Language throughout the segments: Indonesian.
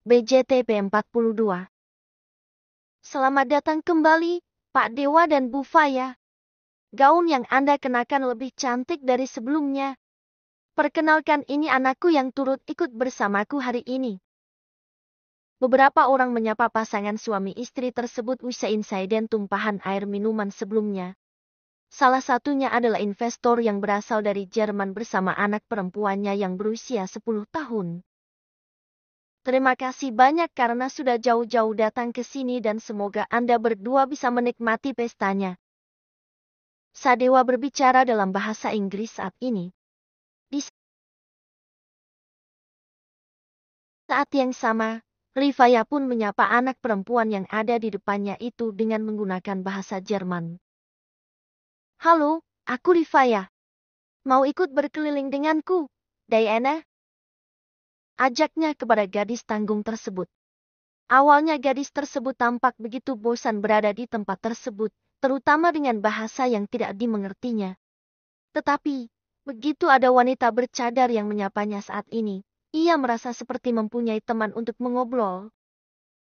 BJTP 42. Selamat datang kembali, Pak Dewa dan Bu Faya. Gaun yang Anda kenakan lebih cantik dari sebelumnya. Perkenalkan ini anakku yang turut ikut bersamaku hari ini. Beberapa orang menyapa pasangan suami istri tersebut usai insiden tumpahan air minuman sebelumnya. Salah satunya adalah investor yang berasal dari Jerman bersama anak perempuannya yang berusia 10 tahun. Terima kasih banyak karena sudah jauh-jauh datang ke sini dan semoga Anda berdua bisa menikmati pestanya. Sadewa berbicara dalam bahasa Inggris saat ini. Di saat yang sama, Rifaya pun menyapa anak perempuan yang ada di depannya itu dengan menggunakan bahasa Jerman. Halo, aku Rifaya. Mau ikut berkeliling denganku, Diana? ajaknya kepada gadis tanggung tersebut. Awalnya gadis tersebut tampak begitu bosan berada di tempat tersebut, terutama dengan bahasa yang tidak dimengertinya. Tetapi, begitu ada wanita bercadar yang menyapanya saat ini, ia merasa seperti mempunyai teman untuk mengobrol.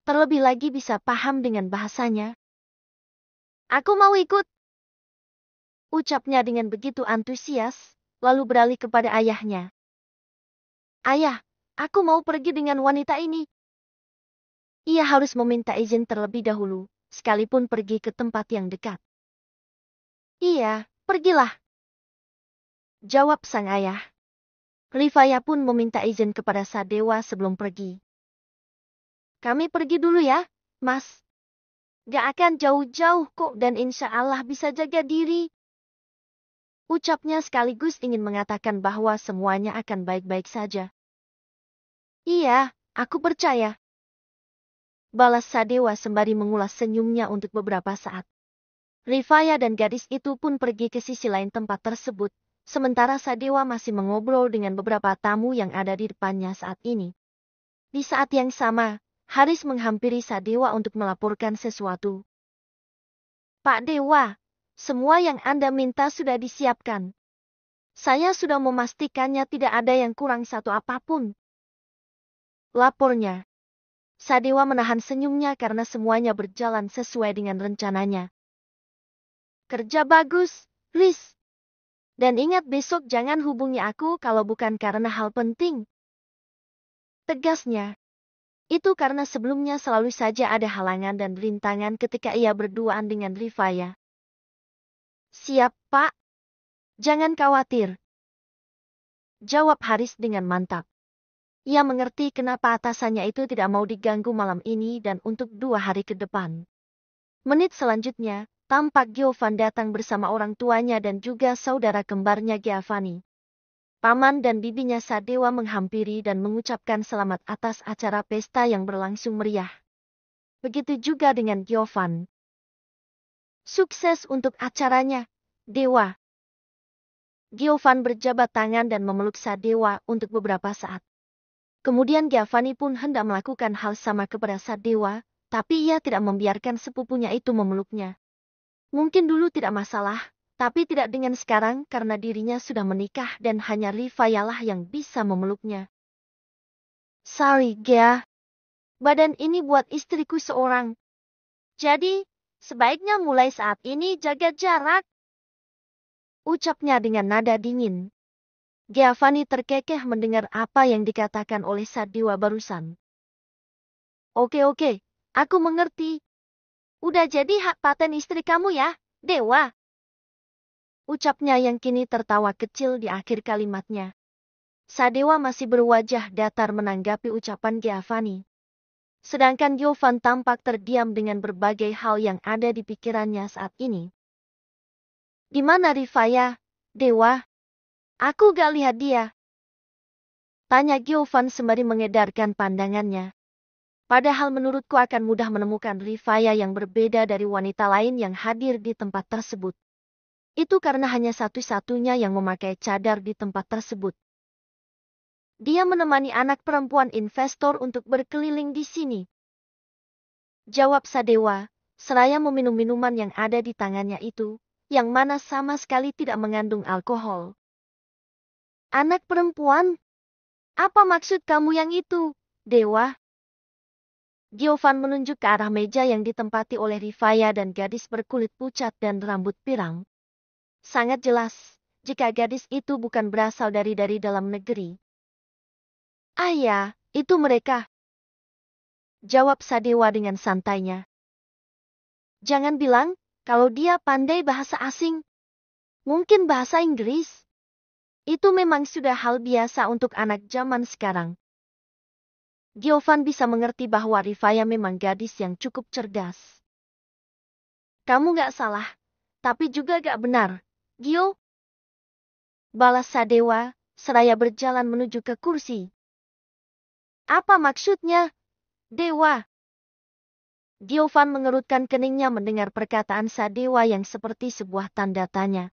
Terlebih lagi bisa paham dengan bahasanya. Aku mau ikut. Ucapnya dengan begitu antusias, lalu beralih kepada ayahnya. Ayah, Aku mau pergi dengan wanita ini. Ia harus meminta izin terlebih dahulu, sekalipun pergi ke tempat yang dekat. Iya, pergilah. Jawab sang ayah. Rifaya pun meminta izin kepada Sadewa sebelum pergi. Kami pergi dulu ya, Mas. Gak akan jauh-jauh kok dan insya Allah bisa jaga diri. Ucapnya sekaligus ingin mengatakan bahwa semuanya akan baik-baik saja. Iya, aku percaya. Balas Sadewa sembari mengulas senyumnya untuk beberapa saat. Rifaya dan gadis itu pun pergi ke sisi lain tempat tersebut, sementara Sadewa masih mengobrol dengan beberapa tamu yang ada di depannya saat ini. Di saat yang sama, Haris menghampiri Sadewa untuk melaporkan sesuatu. Pak Dewa, semua yang Anda minta sudah disiapkan. Saya sudah memastikannya tidak ada yang kurang satu apapun. Lapornya. Sadewa menahan senyumnya karena semuanya berjalan sesuai dengan rencananya. Kerja bagus, Riz. Dan ingat besok jangan hubungi aku kalau bukan karena hal penting. Tegasnya. Itu karena sebelumnya selalu saja ada halangan dan rintangan ketika ia berduaan dengan Rifaya. Siap, Pak. Jangan khawatir. Jawab Haris dengan mantap. Ia mengerti kenapa atasannya itu tidak mau diganggu malam ini dan untuk dua hari ke depan. Menit selanjutnya, tampak Giovan datang bersama orang tuanya dan juga saudara kembarnya Giovanni. Paman dan bibinya Sadewa menghampiri dan mengucapkan selamat atas acara pesta yang berlangsung meriah. Begitu juga dengan Giovan. Sukses untuk acaranya, Dewa. Giovan berjabat tangan dan memeluk Sadewa untuk beberapa saat. Kemudian Giovanni pun hendak melakukan hal sama kepada Sadewa, tapi ia tidak membiarkan sepupunya itu memeluknya. Mungkin dulu tidak masalah, tapi tidak dengan sekarang karena dirinya sudah menikah dan hanya Rifayalah yang bisa memeluknya. Sorry, Gia. Badan ini buat istriku seorang. Jadi, sebaiknya mulai saat ini jaga jarak. Ucapnya dengan nada dingin. Giovanni terkekeh mendengar apa yang dikatakan oleh Sadiwa barusan. Oke oke, aku mengerti. Udah jadi hak paten istri kamu ya, Dewa. Ucapnya yang kini tertawa kecil di akhir kalimatnya. Sadewa masih berwajah datar menanggapi ucapan Giovanni. Sedangkan Giovanni tampak terdiam dengan berbagai hal yang ada di pikirannya saat ini. Di mana Rifaya, Dewa, Aku gak lihat dia. Tanya Giovan sembari mengedarkan pandangannya. Padahal menurutku akan mudah menemukan Rifaya yang berbeda dari wanita lain yang hadir di tempat tersebut. Itu karena hanya satu-satunya yang memakai cadar di tempat tersebut. Dia menemani anak perempuan investor untuk berkeliling di sini. Jawab Sadewa, seraya meminum minuman yang ada di tangannya itu, yang mana sama sekali tidak mengandung alkohol. Anak perempuan? Apa maksud kamu yang itu, Dewa? Giovan menunjuk ke arah meja yang ditempati oleh Rifaya dan gadis berkulit pucat dan rambut pirang. Sangat jelas, jika gadis itu bukan berasal dari dari dalam negeri. Ayah, ya, itu mereka. Jawab Sadewa dengan santainya. Jangan bilang kalau dia pandai bahasa asing. Mungkin bahasa Inggris. Itu memang sudah hal biasa untuk anak zaman sekarang. Giovan bisa mengerti bahwa Rifaya memang gadis yang cukup cerdas. Kamu gak salah, tapi juga gak benar, Gio. Balas Sadewa, seraya berjalan menuju ke kursi. Apa maksudnya, Dewa? Giovan mengerutkan keningnya mendengar perkataan Sadewa yang seperti sebuah tanda tanya.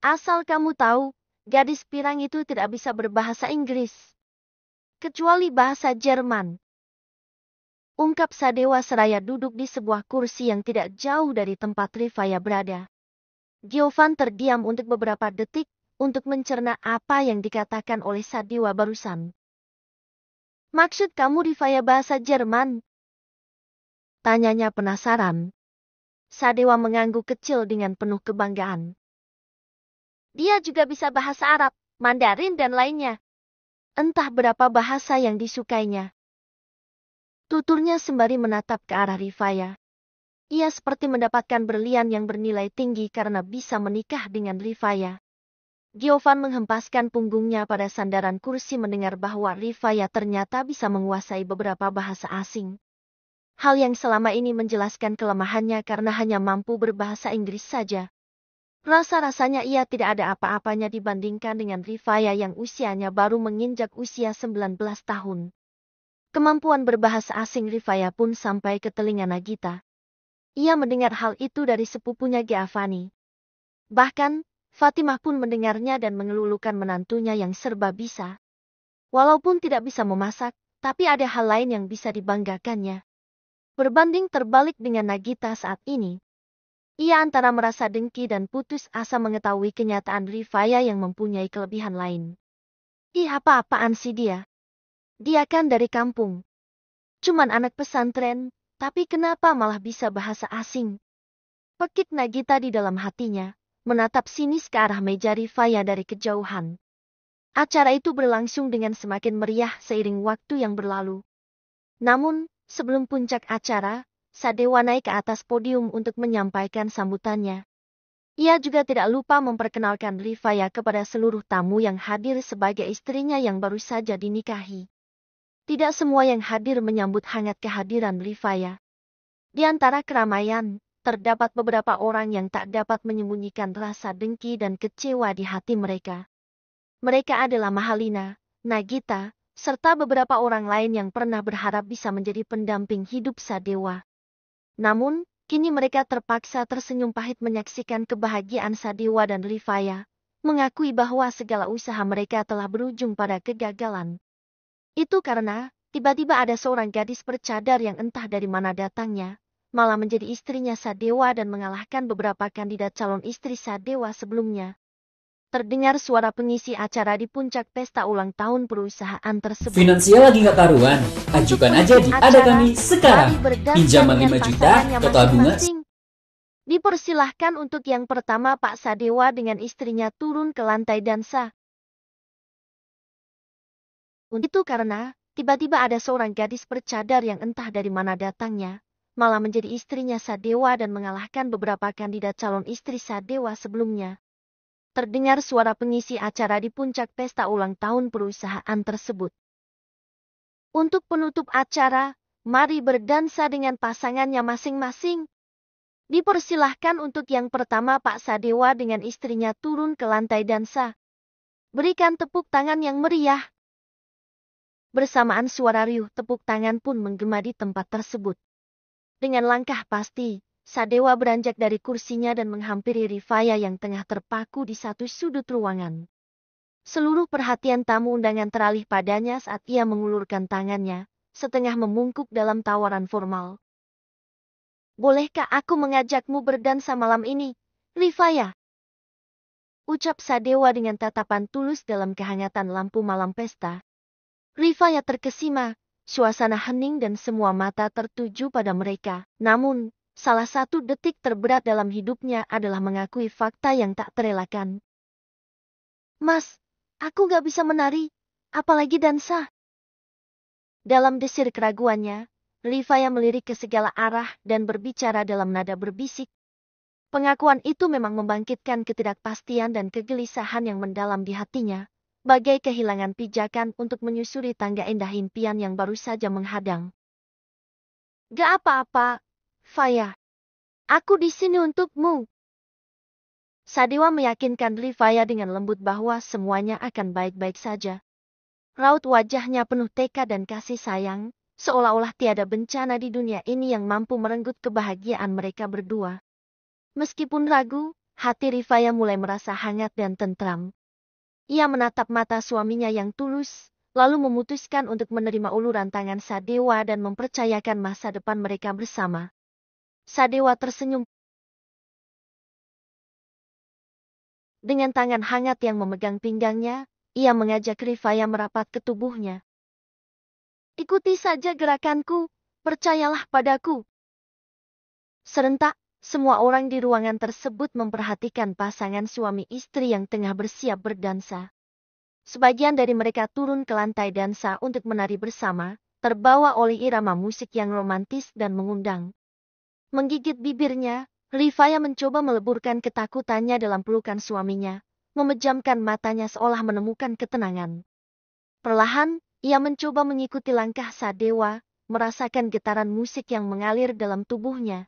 Asal kamu tahu, gadis pirang itu tidak bisa berbahasa Inggris. Kecuali bahasa Jerman. Ungkap Sadewa Seraya duduk di sebuah kursi yang tidak jauh dari tempat Rifaya berada. Giovan terdiam untuk beberapa detik untuk mencerna apa yang dikatakan oleh Sadewa barusan. Maksud kamu Rifaya bahasa Jerman? Tanyanya penasaran. Sadewa mengangguk kecil dengan penuh kebanggaan. Dia juga bisa bahasa Arab, Mandarin dan lainnya. Entah berapa bahasa yang disukainya. Tuturnya sembari menatap ke arah Rifaya. Ia seperti mendapatkan berlian yang bernilai tinggi karena bisa menikah dengan Rifaya. Giovan menghempaskan punggungnya pada sandaran kursi mendengar bahwa Rifaya ternyata bisa menguasai beberapa bahasa asing. Hal yang selama ini menjelaskan kelemahannya karena hanya mampu berbahasa Inggris saja. Rasa-rasanya ia tidak ada apa-apanya dibandingkan dengan Rifaya yang usianya baru menginjak usia 19 tahun. Kemampuan berbahasa asing Rifaya pun sampai ke telinga Nagita. Ia mendengar hal itu dari sepupunya Giafani. Bahkan, Fatimah pun mendengarnya dan mengelulukan menantunya yang serba bisa. Walaupun tidak bisa memasak, tapi ada hal lain yang bisa dibanggakannya. Berbanding terbalik dengan Nagita saat ini, ia antara merasa dengki dan putus asa mengetahui kenyataan Rifaya yang mempunyai kelebihan lain. Ih apa-apaan sih dia? Dia kan dari kampung. Cuman anak pesantren, tapi kenapa malah bisa bahasa asing? Pekit Nagita di dalam hatinya, menatap sinis ke arah meja Rifaya dari kejauhan. Acara itu berlangsung dengan semakin meriah seiring waktu yang berlalu. Namun, sebelum puncak acara, Sadewa naik ke atas podium untuk menyampaikan sambutannya. Ia juga tidak lupa memperkenalkan Rifaya kepada seluruh tamu yang hadir sebagai istrinya yang baru saja dinikahi. Tidak semua yang hadir menyambut hangat kehadiran Rifaya. Di antara keramaian, terdapat beberapa orang yang tak dapat menyembunyikan rasa dengki dan kecewa di hati mereka. Mereka adalah Mahalina, Nagita, serta beberapa orang lain yang pernah berharap bisa menjadi pendamping hidup Sadewa. Namun, kini mereka terpaksa tersenyum pahit menyaksikan kebahagiaan Sadewa dan Rifaya, mengakui bahwa segala usaha mereka telah berujung pada kegagalan. Itu karena, tiba-tiba ada seorang gadis bercadar yang entah dari mana datangnya, malah menjadi istrinya Sadewa dan mengalahkan beberapa kandidat calon istri Sadewa sebelumnya terdengar suara pengisi acara di puncak pesta ulang tahun perusahaan tersebut. Finansial lagi nggak karuan? Ajukan aja di ada kami sekarang. Pinjaman 5 juta, total bunga. Dipersilahkan untuk yang pertama Pak Sadewa dengan istrinya turun ke lantai dansa. Itu karena tiba-tiba ada seorang gadis bercadar yang entah dari mana datangnya, malah menjadi istrinya Sadewa dan mengalahkan beberapa kandidat calon istri Sadewa sebelumnya terdengar suara pengisi acara di puncak pesta ulang tahun perusahaan tersebut. Untuk penutup acara, mari berdansa dengan pasangannya masing-masing. Dipersilahkan untuk yang pertama Pak Sadewa dengan istrinya turun ke lantai dansa. Berikan tepuk tangan yang meriah. Bersamaan suara riuh tepuk tangan pun menggema di tempat tersebut. Dengan langkah pasti, Sadewa beranjak dari kursinya dan menghampiri Rifaya yang tengah terpaku di satu sudut ruangan. Seluruh perhatian tamu undangan teralih padanya saat ia mengulurkan tangannya, setengah memungkuk dalam tawaran formal. Bolehkah aku mengajakmu berdansa malam ini, Rifaya? Ucap Sadewa dengan tatapan tulus dalam kehangatan lampu malam pesta. Rifaya terkesima, suasana hening dan semua mata tertuju pada mereka. Namun, salah satu detik terberat dalam hidupnya adalah mengakui fakta yang tak terelakkan. Mas, aku gak bisa menari, apalagi dansa. Dalam desir keraguannya, Livaya melirik ke segala arah dan berbicara dalam nada berbisik. Pengakuan itu memang membangkitkan ketidakpastian dan kegelisahan yang mendalam di hatinya, bagai kehilangan pijakan untuk menyusuri tangga indah impian yang baru saja menghadang. Gak apa-apa, Faya. Aku di sini untukmu. Sadewa meyakinkan Livaya dengan lembut bahwa semuanya akan baik-baik saja. Raut wajahnya penuh teka dan kasih sayang, seolah-olah tiada bencana di dunia ini yang mampu merenggut kebahagiaan mereka berdua. Meskipun ragu, hati Rifaya mulai merasa hangat dan tentram. Ia menatap mata suaminya yang tulus, lalu memutuskan untuk menerima uluran tangan Sadewa dan mempercayakan masa depan mereka bersama. Sadewa tersenyum Dengan tangan hangat yang memegang pinggangnya, ia mengajak Rifaya merapat ke tubuhnya. Ikuti saja gerakanku, percayalah padaku. Serentak, semua orang di ruangan tersebut memperhatikan pasangan suami istri yang tengah bersiap berdansa. Sebagian dari mereka turun ke lantai dansa untuk menari bersama, terbawa oleh irama musik yang romantis dan mengundang. Menggigit bibirnya, Livaya mencoba meleburkan ketakutannya dalam pelukan suaminya, memejamkan matanya seolah menemukan ketenangan. Perlahan, ia mencoba mengikuti langkah Sadewa, merasakan getaran musik yang mengalir dalam tubuhnya.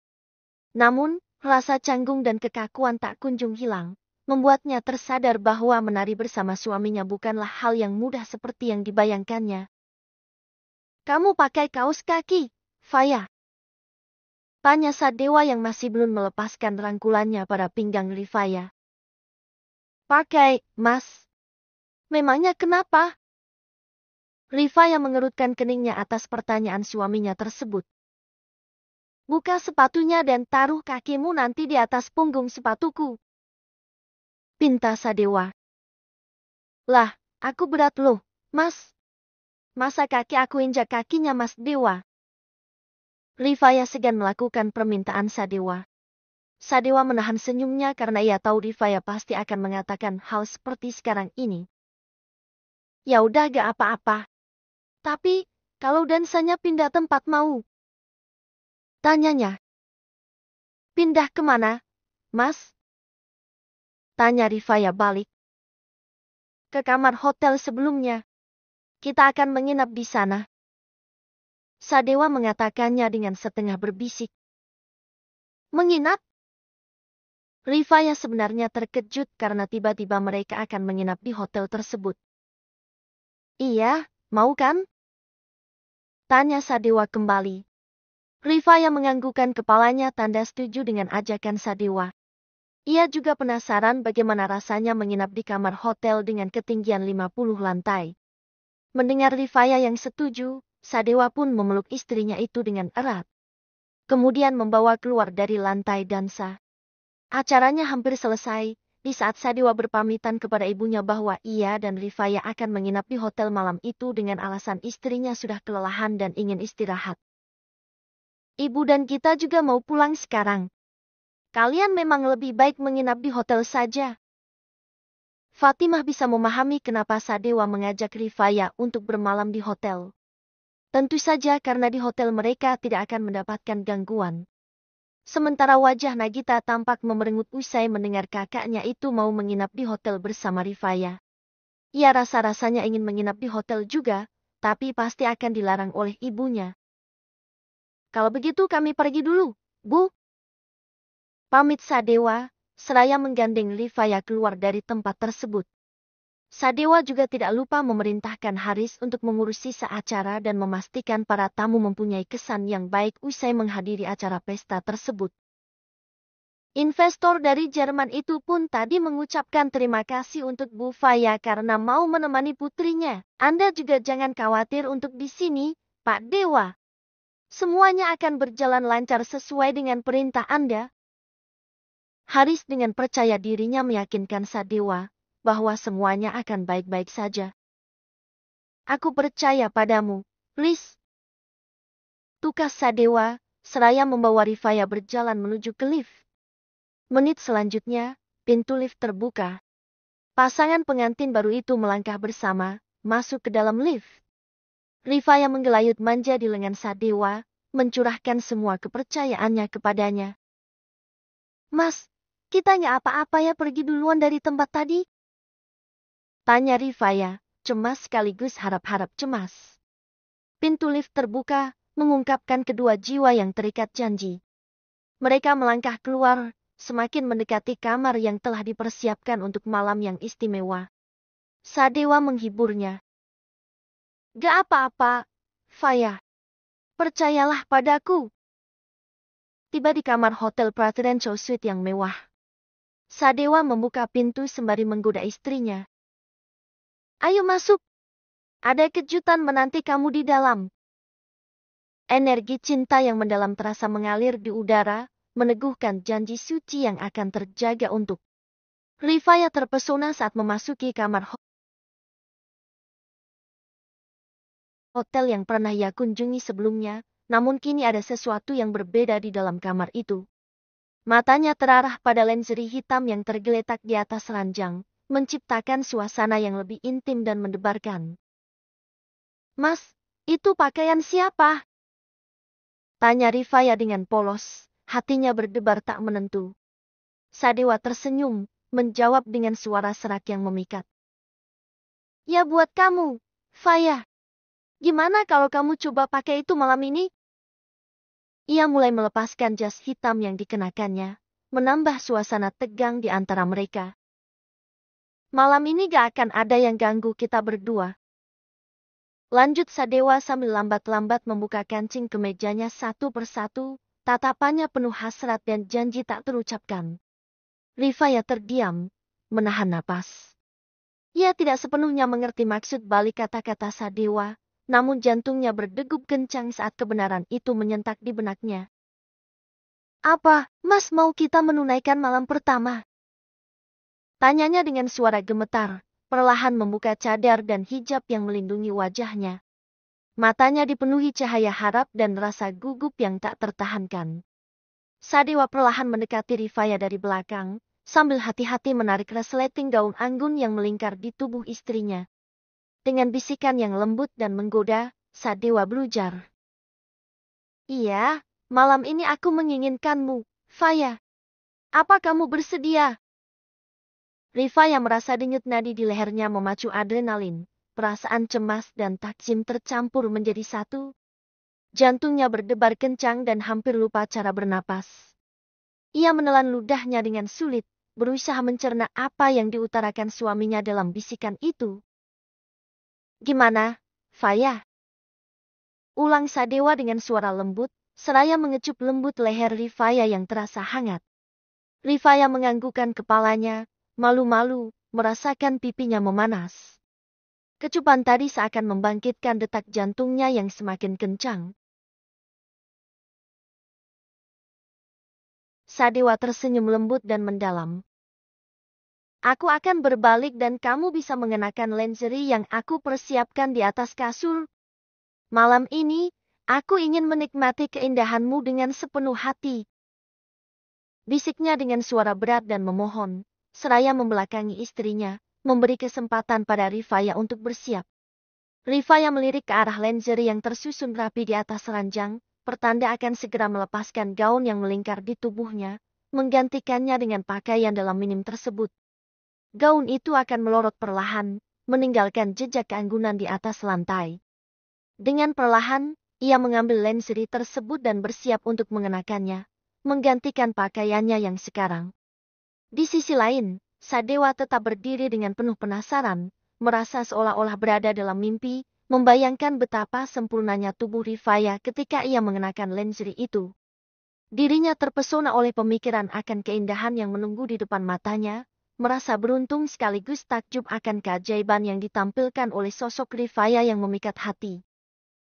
Namun, rasa canggung dan kekakuan tak kunjung hilang, membuatnya tersadar bahwa menari bersama suaminya bukanlah hal yang mudah seperti yang dibayangkannya. Kamu pakai kaos kaki, Faya. Tanya Sadewa yang masih belum melepaskan rangkulannya pada pinggang Rifaya. Pakai, mas. Memangnya kenapa? Rifaya mengerutkan keningnya atas pertanyaan suaminya tersebut. Buka sepatunya dan taruh kakimu nanti di atas punggung sepatuku. Pinta Sadewa. Lah, aku berat loh, mas. Masa kaki aku injak kakinya mas Dewa? Rifaya segan melakukan permintaan Sadewa. Sadewa menahan senyumnya karena ia tahu Rifaya pasti akan mengatakan hal seperti sekarang ini. Ya udah gak apa-apa. Tapi, kalau dansanya pindah tempat mau? Tanyanya. Pindah kemana, mas? Tanya Rifaya balik. Ke kamar hotel sebelumnya. Kita akan menginap di sana. Sadewa mengatakannya dengan setengah berbisik. Menginap? yang sebenarnya terkejut karena tiba-tiba mereka akan menginap di hotel tersebut. Iya, mau kan? Tanya Sadewa kembali. yang menganggukkan kepalanya tanda setuju dengan ajakan Sadewa. Ia juga penasaran bagaimana rasanya menginap di kamar hotel dengan ketinggian 50 lantai. Mendengar Rifaya yang setuju, Sadewa pun memeluk istrinya itu dengan erat. Kemudian membawa keluar dari lantai dansa. Acaranya hampir selesai, di saat Sadewa berpamitan kepada ibunya bahwa ia dan Rifaya akan menginap di hotel malam itu dengan alasan istrinya sudah kelelahan dan ingin istirahat. Ibu dan kita juga mau pulang sekarang. Kalian memang lebih baik menginap di hotel saja. Fatimah bisa memahami kenapa Sadewa mengajak Rifaya untuk bermalam di hotel. Tentu saja karena di hotel mereka tidak akan mendapatkan gangguan. Sementara wajah Nagita tampak memerengut usai mendengar kakaknya itu mau menginap di hotel bersama Rifaya. Ia rasa-rasanya ingin menginap di hotel juga, tapi pasti akan dilarang oleh ibunya. Kalau begitu kami pergi dulu, Bu. Pamit Sadewa, seraya menggandeng Rifaya keluar dari tempat tersebut. Sadewa juga tidak lupa memerintahkan Haris untuk mengurusi acara dan memastikan para tamu mempunyai kesan yang baik usai menghadiri acara pesta tersebut. Investor dari Jerman itu pun tadi mengucapkan terima kasih untuk Bu Faya karena mau menemani putrinya. Anda juga jangan khawatir untuk di sini, Pak Dewa. Semuanya akan berjalan lancar sesuai dengan perintah Anda. Haris dengan percaya dirinya meyakinkan Sadewa bahwa semuanya akan baik-baik saja. Aku percaya padamu, Liz. Tukas Sadewa, seraya membawa Rifaya berjalan menuju ke lift. Menit selanjutnya, pintu lift terbuka. Pasangan pengantin baru itu melangkah bersama, masuk ke dalam lift. Rifaya menggelayut manja di lengan Sadewa, mencurahkan semua kepercayaannya kepadanya. Mas, kita nggak apa-apa ya pergi duluan dari tempat tadi? Tanya Rifaya, cemas sekaligus harap-harap cemas. Pintu lift terbuka, mengungkapkan kedua jiwa yang terikat janji. Mereka melangkah keluar, semakin mendekati kamar yang telah dipersiapkan untuk malam yang istimewa. Sadewa menghiburnya. Gak apa-apa, Faya. Percayalah padaku. Tiba di kamar hotel Presidential Suite yang mewah. Sadewa membuka pintu sembari menggoda istrinya. Ayo masuk. Ada kejutan menanti kamu di dalam. Energi cinta yang mendalam terasa mengalir di udara, meneguhkan janji suci yang akan terjaga untuk Rifaya terpesona saat memasuki kamar hotel yang pernah ia kunjungi sebelumnya, namun kini ada sesuatu yang berbeda di dalam kamar itu. Matanya terarah pada lenseri hitam yang tergeletak di atas ranjang, menciptakan suasana yang lebih intim dan mendebarkan. Mas, itu pakaian siapa? Tanya Rifaya dengan polos, hatinya berdebar tak menentu. Sadewa tersenyum, menjawab dengan suara serak yang memikat. Ya buat kamu, Faya. Gimana kalau kamu coba pakai itu malam ini? Ia mulai melepaskan jas hitam yang dikenakannya, menambah suasana tegang di antara mereka. Malam ini gak akan ada yang ganggu kita berdua. Lanjut Sadewa sambil lambat-lambat membuka kancing kemejanya satu persatu, tatapannya penuh hasrat dan janji tak terucapkan. Rifaya terdiam, menahan napas. Ia tidak sepenuhnya mengerti maksud balik kata-kata Sadewa, namun jantungnya berdegup kencang saat kebenaran itu menyentak di benaknya. Apa, Mas mau kita menunaikan malam pertama? Tanyanya dengan suara gemetar, perlahan membuka cadar dan hijab yang melindungi wajahnya. Matanya dipenuhi cahaya harap dan rasa gugup yang tak tertahankan. Sadewa perlahan mendekati Rifaya dari belakang, sambil hati-hati menarik resleting gaung anggun yang melingkar di tubuh istrinya. Dengan bisikan yang lembut dan menggoda, Sadewa belujar. Iya, malam ini aku menginginkanmu, Faya. Apa kamu bersedia? Riva yang merasa denyut nadi di lehernya memacu adrenalin, perasaan cemas dan takjim tercampur menjadi satu. Jantungnya berdebar kencang dan hampir lupa cara bernapas. Ia menelan ludahnya dengan sulit, berusaha mencerna apa yang diutarakan suaminya dalam bisikan itu. Gimana, Faya? Ulang Sadewa dengan suara lembut, seraya mengecup lembut leher Rifaya yang terasa hangat. Rifaya menganggukkan kepalanya, malu-malu, merasakan pipinya memanas. Kecupan tadi seakan membangkitkan detak jantungnya yang semakin kencang. Sadewa tersenyum lembut dan mendalam. Aku akan berbalik dan kamu bisa mengenakan lingerie yang aku persiapkan di atas kasur. Malam ini, aku ingin menikmati keindahanmu dengan sepenuh hati. Bisiknya dengan suara berat dan memohon seraya membelakangi istrinya, memberi kesempatan pada Rifaya untuk bersiap. Rifaya melirik ke arah lingerie yang tersusun rapi di atas ranjang, pertanda akan segera melepaskan gaun yang melingkar di tubuhnya, menggantikannya dengan pakaian dalam minim tersebut. Gaun itu akan melorot perlahan, meninggalkan jejak keanggunan di atas lantai. Dengan perlahan, ia mengambil lingerie tersebut dan bersiap untuk mengenakannya, menggantikan pakaiannya yang sekarang. Di sisi lain, Sadewa tetap berdiri dengan penuh penasaran, merasa seolah-olah berada dalam mimpi, membayangkan betapa sempurnanya tubuh Rifaya ketika ia mengenakan lingerie itu. Dirinya terpesona oleh pemikiran akan keindahan yang menunggu di depan matanya, merasa beruntung sekaligus takjub akan keajaiban yang ditampilkan oleh sosok Rifaya yang memikat hati.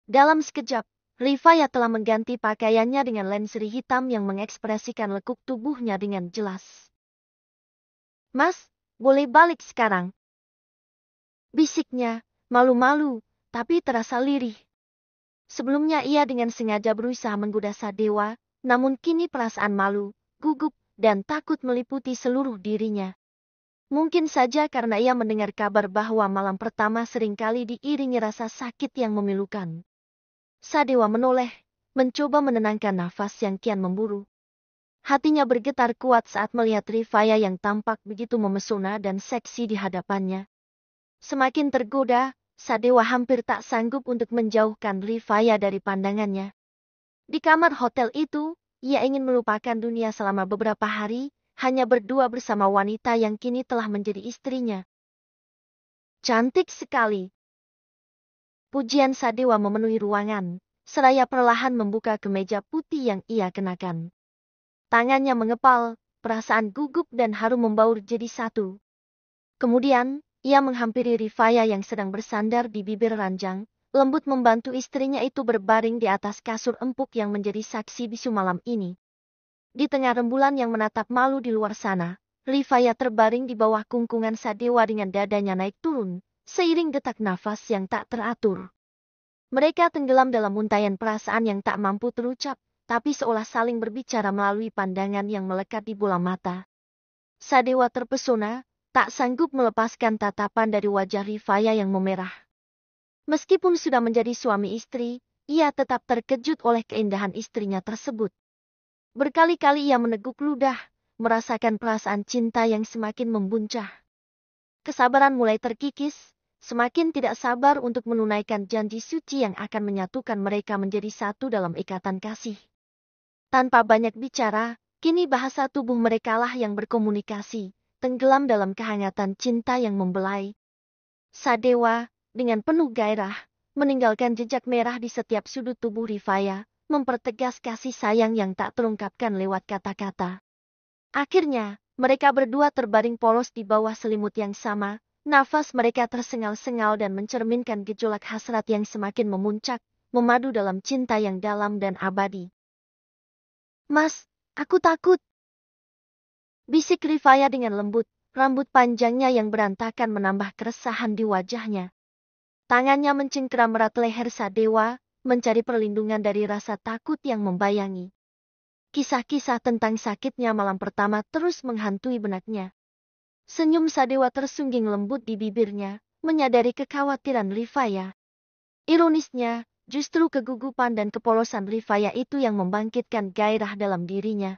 Dalam sekejap, Rifaya telah mengganti pakaiannya dengan lensri hitam yang mengekspresikan lekuk tubuhnya dengan jelas. Mas, boleh balik sekarang. Bisiknya, malu-malu, tapi terasa lirih. Sebelumnya ia dengan sengaja berusaha menggoda Sadewa, namun kini perasaan malu, gugup, dan takut meliputi seluruh dirinya. Mungkin saja karena ia mendengar kabar bahwa malam pertama seringkali diiringi rasa sakit yang memilukan. Sadewa menoleh, mencoba menenangkan nafas yang kian memburu. Hatinya bergetar kuat saat melihat Rifaya yang tampak begitu memesona dan seksi di hadapannya. Semakin tergoda, Sadewa hampir tak sanggup untuk menjauhkan Rifaya dari pandangannya. Di kamar hotel itu, ia ingin melupakan dunia selama beberapa hari, hanya berdua bersama wanita yang kini telah menjadi istrinya. Cantik sekali. Pujian Sadewa memenuhi ruangan, seraya perlahan membuka kemeja putih yang ia kenakan. Tangannya mengepal, perasaan gugup dan harum membaur jadi satu. Kemudian, ia menghampiri Rifaya yang sedang bersandar di bibir ranjang, lembut membantu istrinya itu berbaring di atas kasur empuk yang menjadi saksi bisu malam ini. Di tengah rembulan yang menatap malu di luar sana, Rifaya terbaring di bawah kungkungan Sadewa dengan dadanya naik turun, seiring detak nafas yang tak teratur. Mereka tenggelam dalam untayan perasaan yang tak mampu terucap, tapi seolah saling berbicara melalui pandangan yang melekat di bola mata. Sadewa terpesona, tak sanggup melepaskan tatapan dari wajah Rifaya yang memerah. Meskipun sudah menjadi suami istri, ia tetap terkejut oleh keindahan istrinya tersebut. Berkali-kali ia meneguk ludah, merasakan perasaan cinta yang semakin membuncah. Kesabaran mulai terkikis, semakin tidak sabar untuk menunaikan janji suci yang akan menyatukan mereka menjadi satu dalam ikatan kasih. Tanpa banyak bicara, kini bahasa tubuh merekalah yang berkomunikasi, tenggelam dalam kehangatan cinta yang membelai. Sadewa, dengan penuh gairah, meninggalkan jejak merah di setiap sudut tubuh Rifaya, mempertegas kasih sayang yang tak terungkapkan lewat kata-kata. Akhirnya, mereka berdua terbaring polos di bawah selimut yang sama, nafas mereka tersengal-sengal dan mencerminkan gejolak hasrat yang semakin memuncak, memadu dalam cinta yang dalam dan abadi. Mas, aku takut. Bisik Rifaya dengan lembut, rambut panjangnya yang berantakan menambah keresahan di wajahnya. Tangannya mencengkeram erat leher Sadewa, mencari perlindungan dari rasa takut yang membayangi. Kisah-kisah tentang sakitnya malam pertama terus menghantui benaknya. Senyum Sadewa tersungging lembut di bibirnya, menyadari kekhawatiran Rifaya. Ironisnya, Justru kegugupan dan kepolosan Rifaya itu yang membangkitkan gairah dalam dirinya.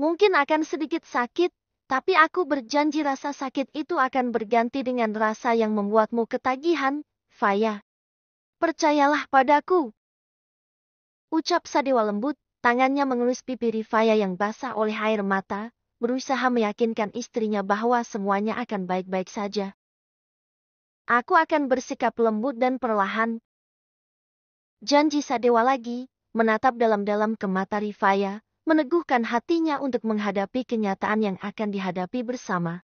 Mungkin akan sedikit sakit, tapi aku berjanji rasa sakit itu akan berganti dengan rasa yang membuatmu ketagihan, Faya. Percayalah padaku. Ucap Sadewa lembut, tangannya mengelus pipi Rifaya yang basah oleh air mata, berusaha meyakinkan istrinya bahwa semuanya akan baik-baik saja. Aku akan bersikap lembut dan perlahan, Janji Sadewa lagi, menatap dalam-dalam ke mata Rifaya, meneguhkan hatinya untuk menghadapi kenyataan yang akan dihadapi bersama.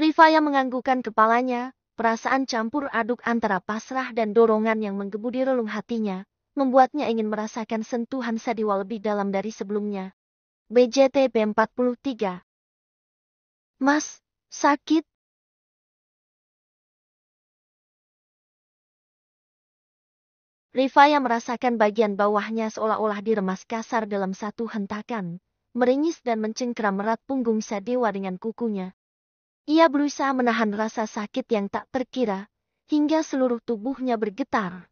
Rifaya menganggukkan kepalanya, perasaan campur aduk antara pasrah dan dorongan yang menggebu di relung hatinya, membuatnya ingin merasakan sentuhan Sadewa lebih dalam dari sebelumnya. BJT P 43 Mas, sakit, Rifaya merasakan bagian bawahnya seolah-olah diremas kasar dalam satu hentakan, meringis dan mencengkeram erat punggung Sadewa dengan kukunya. Ia berusaha menahan rasa sakit yang tak terkira, hingga seluruh tubuhnya bergetar.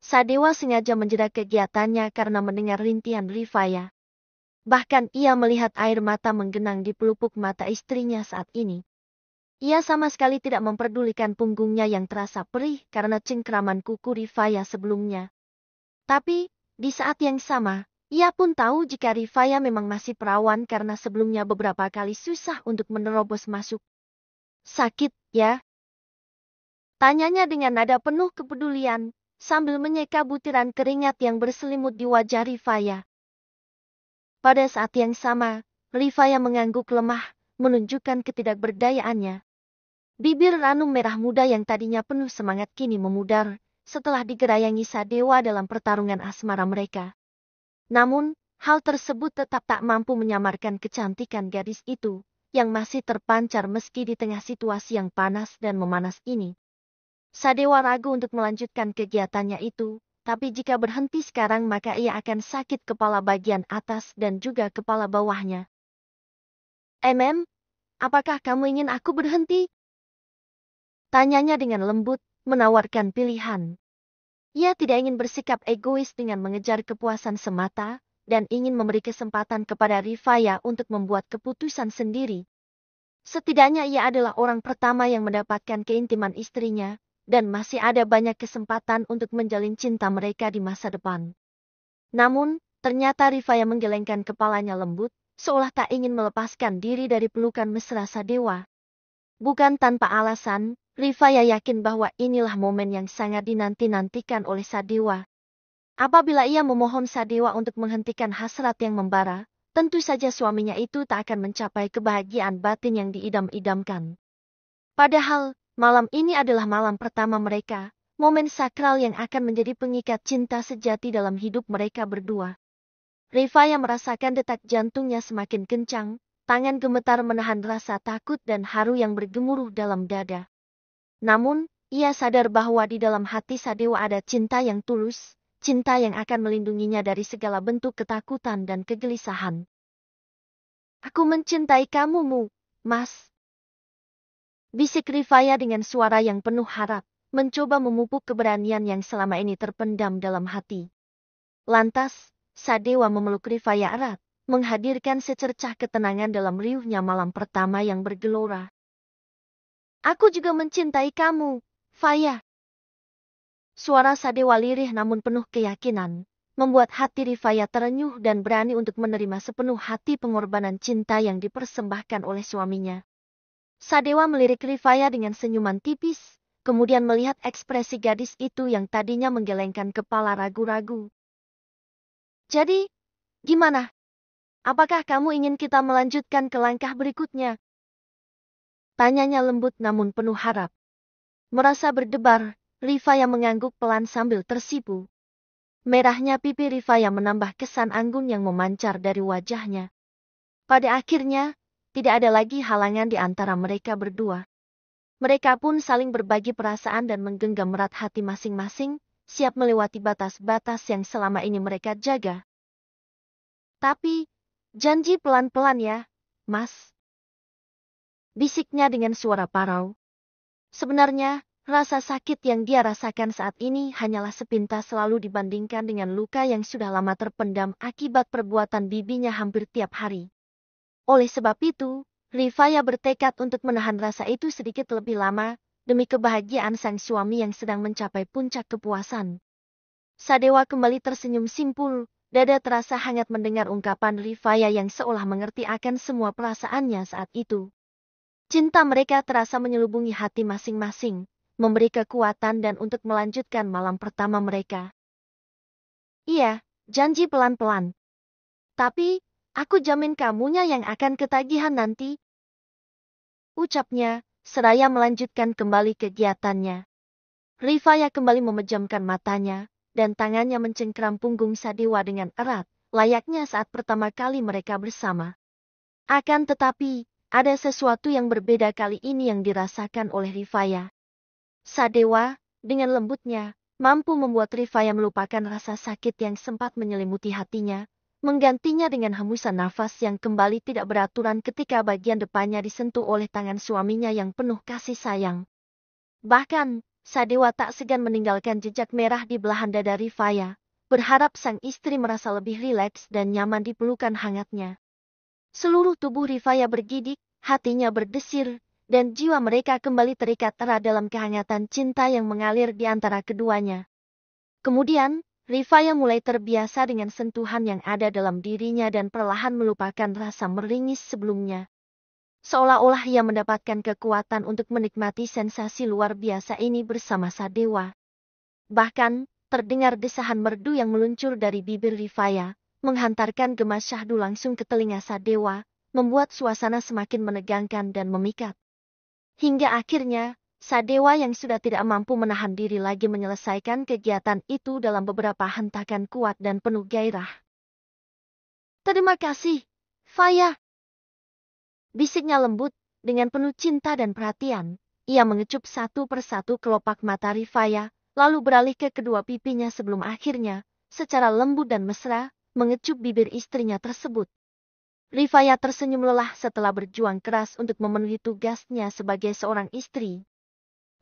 Sadewa sengaja menjeda kegiatannya karena mendengar rintihan Rifaya. Bahkan ia melihat air mata menggenang di pelupuk mata istrinya saat ini. Ia sama sekali tidak memperdulikan punggungnya yang terasa perih karena cengkraman kuku Rifaya sebelumnya. Tapi, di saat yang sama, ia pun tahu jika Rifaya memang masih perawan karena sebelumnya beberapa kali susah untuk menerobos masuk. Sakit, ya? Tanyanya dengan nada penuh kepedulian, sambil menyeka butiran keringat yang berselimut di wajah Rifaya. Pada saat yang sama, Rifaya mengangguk lemah, menunjukkan ketidakberdayaannya. Bibir Ranum merah muda yang tadinya penuh semangat kini memudar setelah digerayangi Sadewa dalam pertarungan asmara mereka. Namun, hal tersebut tetap tak mampu menyamarkan kecantikan gadis itu yang masih terpancar meski di tengah situasi yang panas dan memanas ini. Sadewa ragu untuk melanjutkan kegiatannya itu, tapi jika berhenti sekarang maka ia akan sakit kepala bagian atas dan juga kepala bawahnya. MM, apakah kamu ingin aku berhenti? Tanyanya dengan lembut, menawarkan pilihan. Ia tidak ingin bersikap egois dengan mengejar kepuasan semata, dan ingin memberi kesempatan kepada Rifaya untuk membuat keputusan sendiri. Setidaknya ia adalah orang pertama yang mendapatkan keintiman istrinya, dan masih ada banyak kesempatan untuk menjalin cinta mereka di masa depan. Namun, ternyata Rifaya menggelengkan kepalanya lembut, seolah tak ingin melepaskan diri dari pelukan mesra Sadewa. Bukan tanpa alasan, Rifaya yakin bahwa inilah momen yang sangat dinanti-nantikan oleh Sadewa. Apabila ia memohon Sadewa untuk menghentikan hasrat yang membara, tentu saja suaminya itu tak akan mencapai kebahagiaan batin yang diidam-idamkan. Padahal, malam ini adalah malam pertama mereka, momen sakral yang akan menjadi pengikat cinta sejati dalam hidup mereka berdua. Rifaya merasakan detak jantungnya semakin kencang, tangan gemetar menahan rasa takut dan haru yang bergemuruh dalam dada. Namun, ia sadar bahwa di dalam hati Sadewa ada cinta yang tulus, cinta yang akan melindunginya dari segala bentuk ketakutan dan kegelisahan. Aku mencintai kamu, Mu, Mas. Bisik Rifaya dengan suara yang penuh harap, mencoba memupuk keberanian yang selama ini terpendam dalam hati. Lantas, Sadewa memeluk Rifaya erat, menghadirkan secercah ketenangan dalam riuhnya malam pertama yang bergelora, Aku juga mencintai kamu, Faya. Suara Sadewa lirih namun penuh keyakinan, membuat hati Rifaya terenyuh dan berani untuk menerima sepenuh hati pengorbanan cinta yang dipersembahkan oleh suaminya. Sadewa melirik Rifaya dengan senyuman tipis, kemudian melihat ekspresi gadis itu yang tadinya menggelengkan kepala ragu-ragu. Jadi, gimana? Apakah kamu ingin kita melanjutkan ke langkah berikutnya? Tanyanya lembut namun penuh harap. Merasa berdebar, Rifaya mengangguk pelan sambil tersipu. Merahnya pipi Rifaya menambah kesan anggun yang memancar dari wajahnya. Pada akhirnya, tidak ada lagi halangan di antara mereka berdua. Mereka pun saling berbagi perasaan dan menggenggam erat hati masing-masing, siap melewati batas-batas yang selama ini mereka jaga. Tapi, janji pelan-pelan ya, Mas bisiknya dengan suara parau. Sebenarnya, rasa sakit yang dia rasakan saat ini hanyalah sepintas selalu dibandingkan dengan luka yang sudah lama terpendam akibat perbuatan bibinya hampir tiap hari. Oleh sebab itu, Rifaya bertekad untuk menahan rasa itu sedikit lebih lama, demi kebahagiaan sang suami yang sedang mencapai puncak kepuasan. Sadewa kembali tersenyum simpul, dada terasa hangat mendengar ungkapan Rifaya yang seolah mengerti akan semua perasaannya saat itu. Cinta mereka terasa menyelubungi hati masing-masing, memberi kekuatan dan untuk melanjutkan malam pertama mereka. Iya, janji pelan-pelan. Tapi, aku jamin kamunya yang akan ketagihan nanti. Ucapnya, seraya melanjutkan kembali kegiatannya. Rifaya kembali memejamkan matanya, dan tangannya mencengkram punggung Sadewa dengan erat, layaknya saat pertama kali mereka bersama. Akan tetapi, ada sesuatu yang berbeda kali ini yang dirasakan oleh Rifaya. Sadewa, dengan lembutnya, mampu membuat Rifaya melupakan rasa sakit yang sempat menyelimuti hatinya, menggantinya dengan hembusan nafas yang kembali tidak beraturan ketika bagian depannya disentuh oleh tangan suaminya yang penuh kasih sayang. Bahkan, Sadewa tak segan meninggalkan jejak merah di belahan dada Rifaya, berharap sang istri merasa lebih rileks dan nyaman di pelukan hangatnya. Seluruh tubuh Rifaya bergidik, hatinya berdesir, dan jiwa mereka kembali terikat erat dalam kehangatan cinta yang mengalir di antara keduanya. Kemudian, Rifaya mulai terbiasa dengan sentuhan yang ada dalam dirinya dan perlahan melupakan rasa meringis sebelumnya. Seolah-olah ia mendapatkan kekuatan untuk menikmati sensasi luar biasa ini bersama Sadewa. Bahkan, terdengar desahan merdu yang meluncur dari bibir Rifaya, menghantarkan gemas syahdu langsung ke telinga Sadewa, membuat suasana semakin menegangkan dan memikat. Hingga akhirnya, Sadewa yang sudah tidak mampu menahan diri lagi menyelesaikan kegiatan itu dalam beberapa hentakan kuat dan penuh gairah. Terima kasih, Faya. Bisiknya lembut, dengan penuh cinta dan perhatian, ia mengecup satu persatu kelopak mata Rifaya, lalu beralih ke kedua pipinya sebelum akhirnya, secara lembut dan mesra, mengecup bibir istrinya tersebut. Rifaya tersenyum lelah setelah berjuang keras untuk memenuhi tugasnya sebagai seorang istri.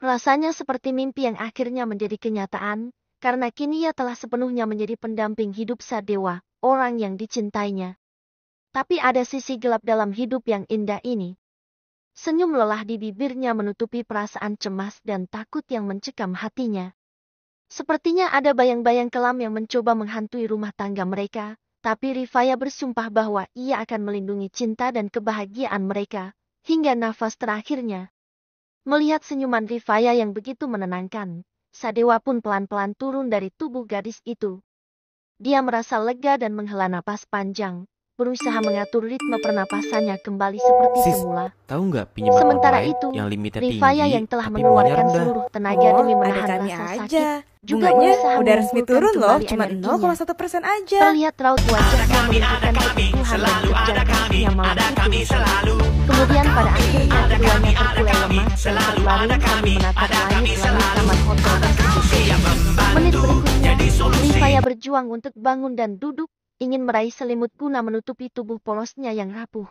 Rasanya seperti mimpi yang akhirnya menjadi kenyataan, karena kini ia telah sepenuhnya menjadi pendamping hidup Sadewa, orang yang dicintainya. Tapi ada sisi gelap dalam hidup yang indah ini. Senyum lelah di bibirnya menutupi perasaan cemas dan takut yang mencekam hatinya. Sepertinya ada bayang-bayang kelam yang mencoba menghantui rumah tangga mereka, tapi Rifaya bersumpah bahwa ia akan melindungi cinta dan kebahagiaan mereka, hingga nafas terakhirnya. Melihat senyuman Rifaya yang begitu menenangkan, Sadewa pun pelan-pelan turun dari tubuh gadis itu. Dia merasa lega dan menghela napas panjang, berusaha mengatur ritme pernapasannya kembali seperti Sis, semula. Tahu nggak pinjaman Sementara online itu, yang limitnya Rivaya tinggi, yang telah mengeluarkan rendah. seluruh tenaga oh, demi menahan rasa aja. sakit, juga Bunganya berusaha udah resmi turun loh, cuma 0,1 persen aja. Terlihat raut wajah kami, ada kami, selalu ada kami, ada kami selalu. Kemudian pada akhirnya keduanya terkulai lemah, selalu ada kami, ada kami selalu. Kamar hotel Menit berikutnya, Rivaya berjuang untuk bangun dan duduk, ingin meraih selimut guna menutupi tubuh polosnya yang rapuh.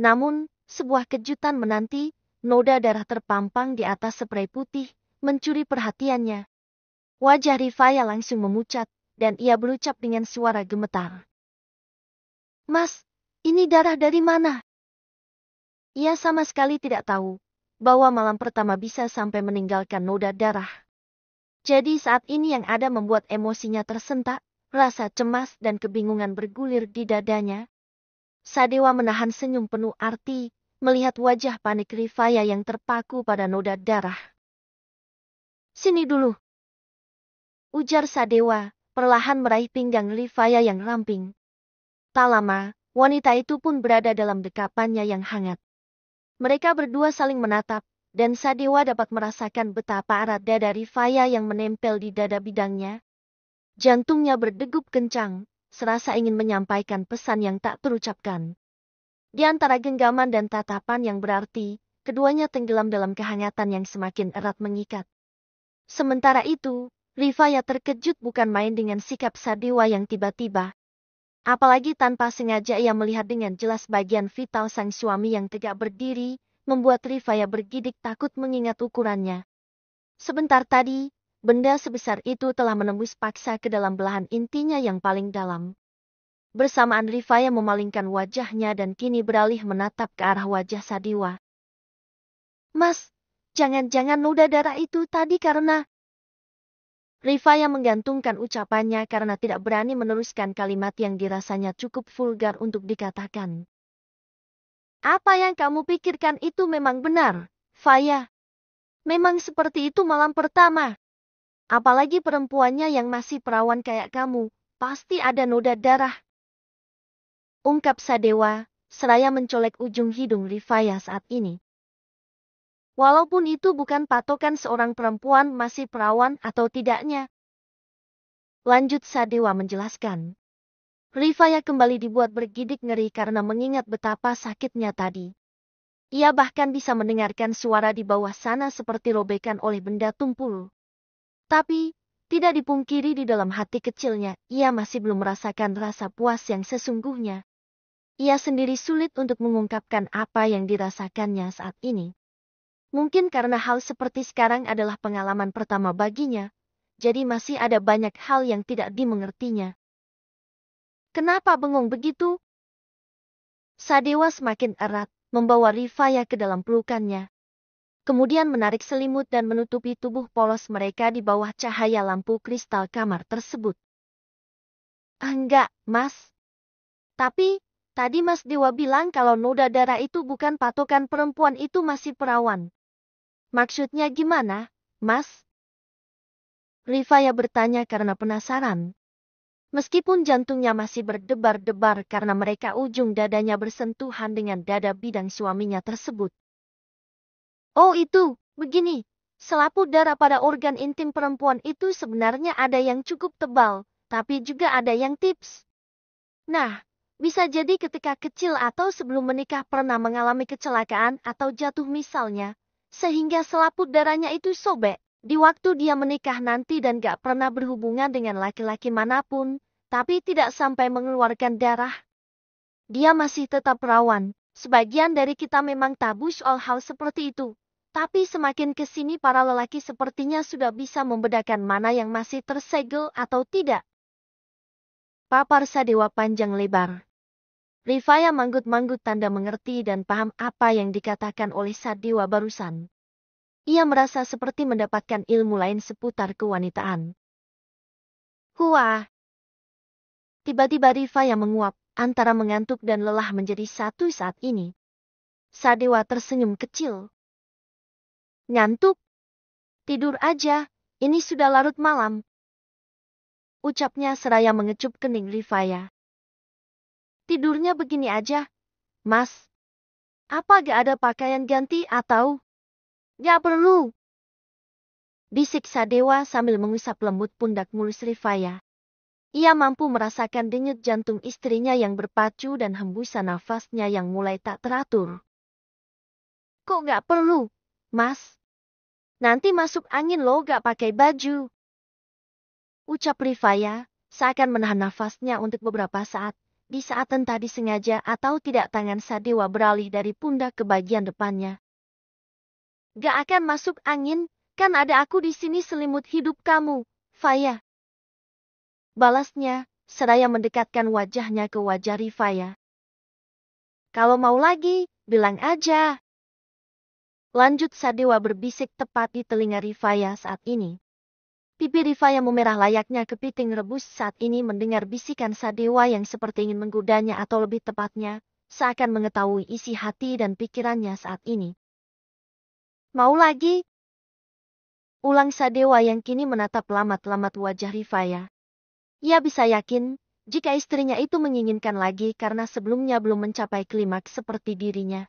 Namun, sebuah kejutan menanti, noda darah terpampang di atas spray putih, mencuri perhatiannya. Wajah Rifaya langsung memucat, dan ia berucap dengan suara gemetar. Mas, ini darah dari mana? Ia sama sekali tidak tahu, bahwa malam pertama bisa sampai meninggalkan noda darah. Jadi saat ini yang ada membuat emosinya tersentak, Rasa cemas dan kebingungan bergulir di dadanya. Sadewa menahan senyum penuh arti, melihat wajah panik Rifaya yang terpaku pada noda darah. Sini dulu. Ujar Sadewa, perlahan meraih pinggang Rifaya yang ramping. Tak lama, wanita itu pun berada dalam dekapannya yang hangat. Mereka berdua saling menatap, dan Sadewa dapat merasakan betapa erat dada Rifaya yang menempel di dada bidangnya, Jantungnya berdegup kencang, serasa ingin menyampaikan pesan yang tak terucapkan. Di antara genggaman dan tatapan yang berarti, keduanya tenggelam dalam kehangatan yang semakin erat mengikat. Sementara itu, Rifaya terkejut bukan main dengan sikap Sadewa yang tiba-tiba. Apalagi tanpa sengaja ia melihat dengan jelas bagian vital sang suami yang tegak berdiri, membuat Rifaya bergidik takut mengingat ukurannya. Sebentar tadi, benda sebesar itu telah menembus paksa ke dalam belahan intinya yang paling dalam. Bersamaan Rifaya memalingkan wajahnya dan kini beralih menatap ke arah wajah Sadiwa. Mas, jangan-jangan noda darah itu tadi karena... Rifaya menggantungkan ucapannya karena tidak berani meneruskan kalimat yang dirasanya cukup vulgar untuk dikatakan. Apa yang kamu pikirkan itu memang benar, Faya. Memang seperti itu malam pertama. Apalagi perempuannya yang masih perawan kayak kamu, pasti ada noda darah. Ungkap Sadewa, seraya mencolek ujung hidung Rifaya saat ini. Walaupun itu bukan patokan seorang perempuan masih perawan atau tidaknya. Lanjut Sadewa menjelaskan. Rifaya kembali dibuat bergidik ngeri karena mengingat betapa sakitnya tadi. Ia bahkan bisa mendengarkan suara di bawah sana seperti robekan oleh benda tumpul. Tapi, tidak dipungkiri di dalam hati kecilnya, ia masih belum merasakan rasa puas yang sesungguhnya. Ia sendiri sulit untuk mengungkapkan apa yang dirasakannya saat ini. Mungkin karena hal seperti sekarang adalah pengalaman pertama baginya, jadi masih ada banyak hal yang tidak dimengertinya. Kenapa bengong begitu? Sadewa semakin erat, membawa Rifaya ke dalam pelukannya kemudian menarik selimut dan menutupi tubuh polos mereka di bawah cahaya lampu kristal kamar tersebut. Enggak, Mas. Tapi, tadi Mas Dewa bilang kalau noda darah itu bukan patokan perempuan itu masih perawan. Maksudnya gimana, Mas? Rifaya bertanya karena penasaran. Meskipun jantungnya masih berdebar-debar karena mereka ujung dadanya bersentuhan dengan dada bidang suaminya tersebut. Oh itu, begini. Selaput darah pada organ intim perempuan itu sebenarnya ada yang cukup tebal, tapi juga ada yang tips. Nah, bisa jadi ketika kecil atau sebelum menikah pernah mengalami kecelakaan atau jatuh misalnya, sehingga selaput darahnya itu sobek. Di waktu dia menikah nanti dan gak pernah berhubungan dengan laki-laki manapun, tapi tidak sampai mengeluarkan darah. Dia masih tetap rawan, Sebagian dari kita memang tabu soal hal seperti itu. Tapi semakin ke sini para lelaki sepertinya sudah bisa membedakan mana yang masih tersegel atau tidak. Papar Sadewa panjang lebar. Rifaya manggut-manggut tanda mengerti dan paham apa yang dikatakan oleh Sadewa barusan. Ia merasa seperti mendapatkan ilmu lain seputar kewanitaan. Huah! Tiba-tiba Rifaya menguap, antara mengantuk dan lelah menjadi satu saat ini. Sadewa tersenyum kecil. Ngantuk? Tidur aja, ini sudah larut malam. Ucapnya seraya mengecup kening Rifaya. Tidurnya begini aja, Mas. Apa gak ada pakaian ganti atau? Gak perlu. Bisik Sadewa sambil mengusap lembut pundak mulus Rifaya. Ia mampu merasakan denyut jantung istrinya yang berpacu dan hembusan nafasnya yang mulai tak teratur. Kok gak perlu, mas? Nanti masuk angin lo gak pakai baju. Ucap Rifaya, seakan menahan nafasnya untuk beberapa saat, di saat entah disengaja atau tidak tangan Sadewa beralih dari pundak ke bagian depannya. Gak akan masuk angin, kan ada aku di sini selimut hidup kamu, Faya. Balasnya, seraya mendekatkan wajahnya ke wajah Rifaya. Kalau mau lagi, bilang aja. Lanjut Sadewa berbisik tepat di telinga Rifaya saat ini. Pipi Rifaya memerah layaknya kepiting rebus saat ini mendengar bisikan Sadewa yang seperti ingin menggudanya atau lebih tepatnya, seakan mengetahui isi hati dan pikirannya saat ini. Mau lagi? Ulang Sadewa yang kini menatap lamat-lamat wajah Rifaya. Ia bisa yakin, jika istrinya itu menginginkan lagi karena sebelumnya belum mencapai klimaks seperti dirinya.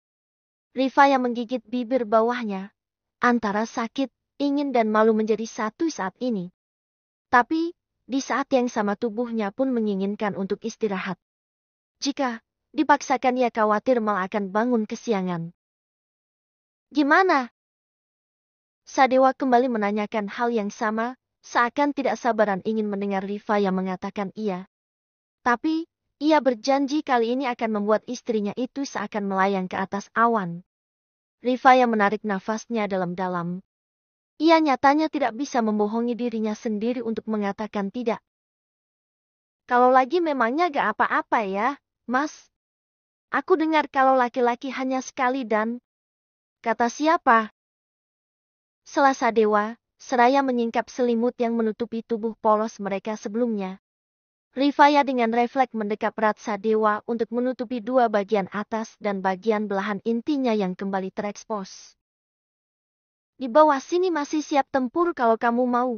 Riva yang menggigit bibir bawahnya, antara sakit, ingin dan malu menjadi satu saat ini. Tapi, di saat yang sama tubuhnya pun menginginkan untuk istirahat. Jika dipaksakan ia khawatir malah akan bangun kesiangan. Gimana? Sadewa kembali menanyakan hal yang sama, seakan tidak sabaran ingin mendengar Riva yang mengatakan iya. Tapi, ia berjanji kali ini akan membuat istrinya itu seakan melayang ke atas awan. Riva yang menarik nafasnya dalam-dalam. Ia nyatanya tidak bisa membohongi dirinya sendiri untuk mengatakan tidak. Kalau lagi memangnya gak apa-apa ya, mas. Aku dengar kalau laki-laki hanya sekali dan... Kata siapa? Selasa Dewa, seraya menyingkap selimut yang menutupi tubuh polos mereka sebelumnya. Rifaya dengan refleks mendekap Ratsa Dewa untuk menutupi dua bagian atas dan bagian belahan intinya yang kembali terekspos. Di bawah sini masih siap tempur kalau kamu mau.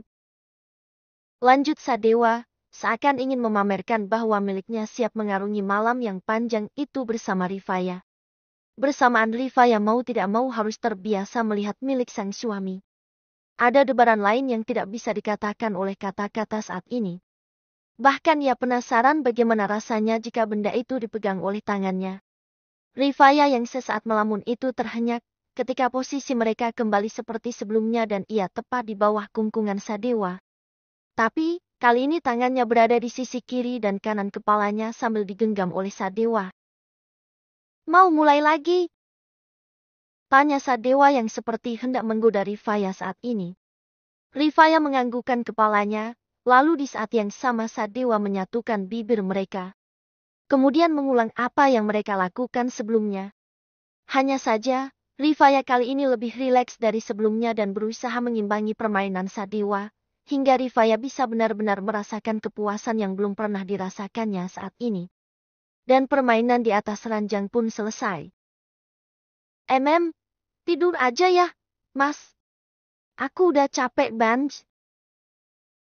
Lanjut Sadewa, seakan ingin memamerkan bahwa miliknya siap mengarungi malam yang panjang itu bersama Rifaya. Bersamaan Rifaya mau tidak mau harus terbiasa melihat milik sang suami. Ada debaran lain yang tidak bisa dikatakan oleh kata-kata saat ini. Bahkan ia penasaran bagaimana rasanya jika benda itu dipegang oleh tangannya. Rifaya yang sesaat melamun itu terhenyak ketika posisi mereka kembali seperti sebelumnya dan ia tepat di bawah kungkungan Sadewa. Tapi, kali ini tangannya berada di sisi kiri dan kanan kepalanya sambil digenggam oleh Sadewa. Mau mulai lagi, Tanya Sadewa yang seperti hendak menggoda Rifaya saat ini. Rifaya menganggukkan kepalanya, lalu di saat yang sama Sadewa menyatukan bibir mereka. Kemudian mengulang apa yang mereka lakukan sebelumnya. Hanya saja, Rifaya kali ini lebih rileks dari sebelumnya dan berusaha mengimbangi permainan Sadewa, hingga Rifaya bisa benar-benar merasakan kepuasan yang belum pernah dirasakannya saat ini. Dan permainan di atas ranjang pun selesai. MM, Tidur aja ya, Mas. Aku udah capek, Banj.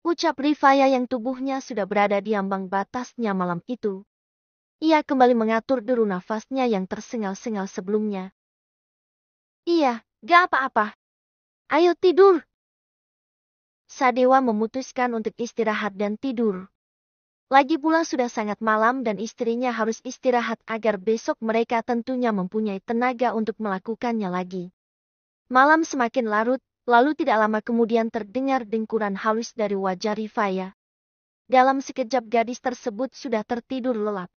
Ucap Rifaya yang tubuhnya sudah berada di ambang batasnya malam itu. Ia kembali mengatur deru nafasnya yang tersengal-sengal sebelumnya. Iya, gak apa-apa. Ayo tidur. Sadewa memutuskan untuk istirahat dan tidur. Lagi pula sudah sangat malam dan istrinya harus istirahat agar besok mereka tentunya mempunyai tenaga untuk melakukannya lagi. Malam semakin larut, lalu tidak lama kemudian terdengar dengkuran halus dari wajah Rifaya. Dalam sekejap gadis tersebut sudah tertidur lelap.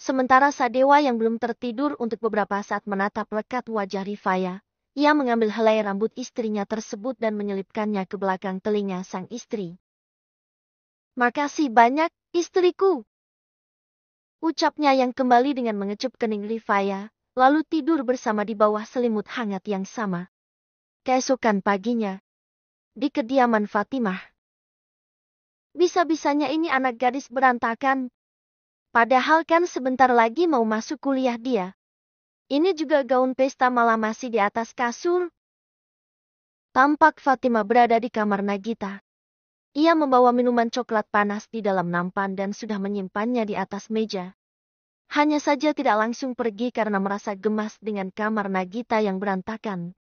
Sementara Sadewa yang belum tertidur untuk beberapa saat menatap lekat wajah Rifaya, ia mengambil helai rambut istrinya tersebut dan menyelipkannya ke belakang telinga sang istri. Makasih banyak, istriku. Ucapnya yang kembali dengan mengecup kening Livaya, lalu tidur bersama di bawah selimut hangat yang sama. Keesokan paginya, di kediaman Fatimah. Bisa-bisanya ini anak gadis berantakan. Padahal kan sebentar lagi mau masuk kuliah dia. Ini juga gaun pesta malah masih di atas kasur. Tampak Fatimah berada di kamar Nagita. Ia membawa minuman coklat panas di dalam nampan dan sudah menyimpannya di atas meja. Hanya saja tidak langsung pergi karena merasa gemas dengan kamar Nagita yang berantakan.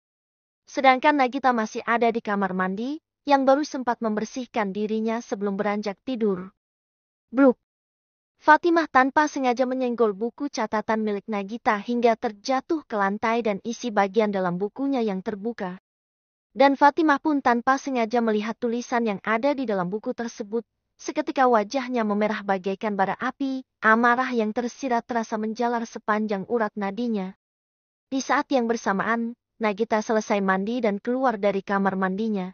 Sedangkan Nagita masih ada di kamar mandi, yang baru sempat membersihkan dirinya sebelum beranjak tidur. Bluk. Fatimah tanpa sengaja menyenggol buku catatan milik Nagita hingga terjatuh ke lantai dan isi bagian dalam bukunya yang terbuka. Dan Fatimah pun tanpa sengaja melihat tulisan yang ada di dalam buku tersebut, seketika wajahnya memerah bagaikan bara api, amarah yang tersirat terasa menjalar sepanjang urat nadinya. Di saat yang bersamaan, Nagita selesai mandi dan keluar dari kamar mandinya.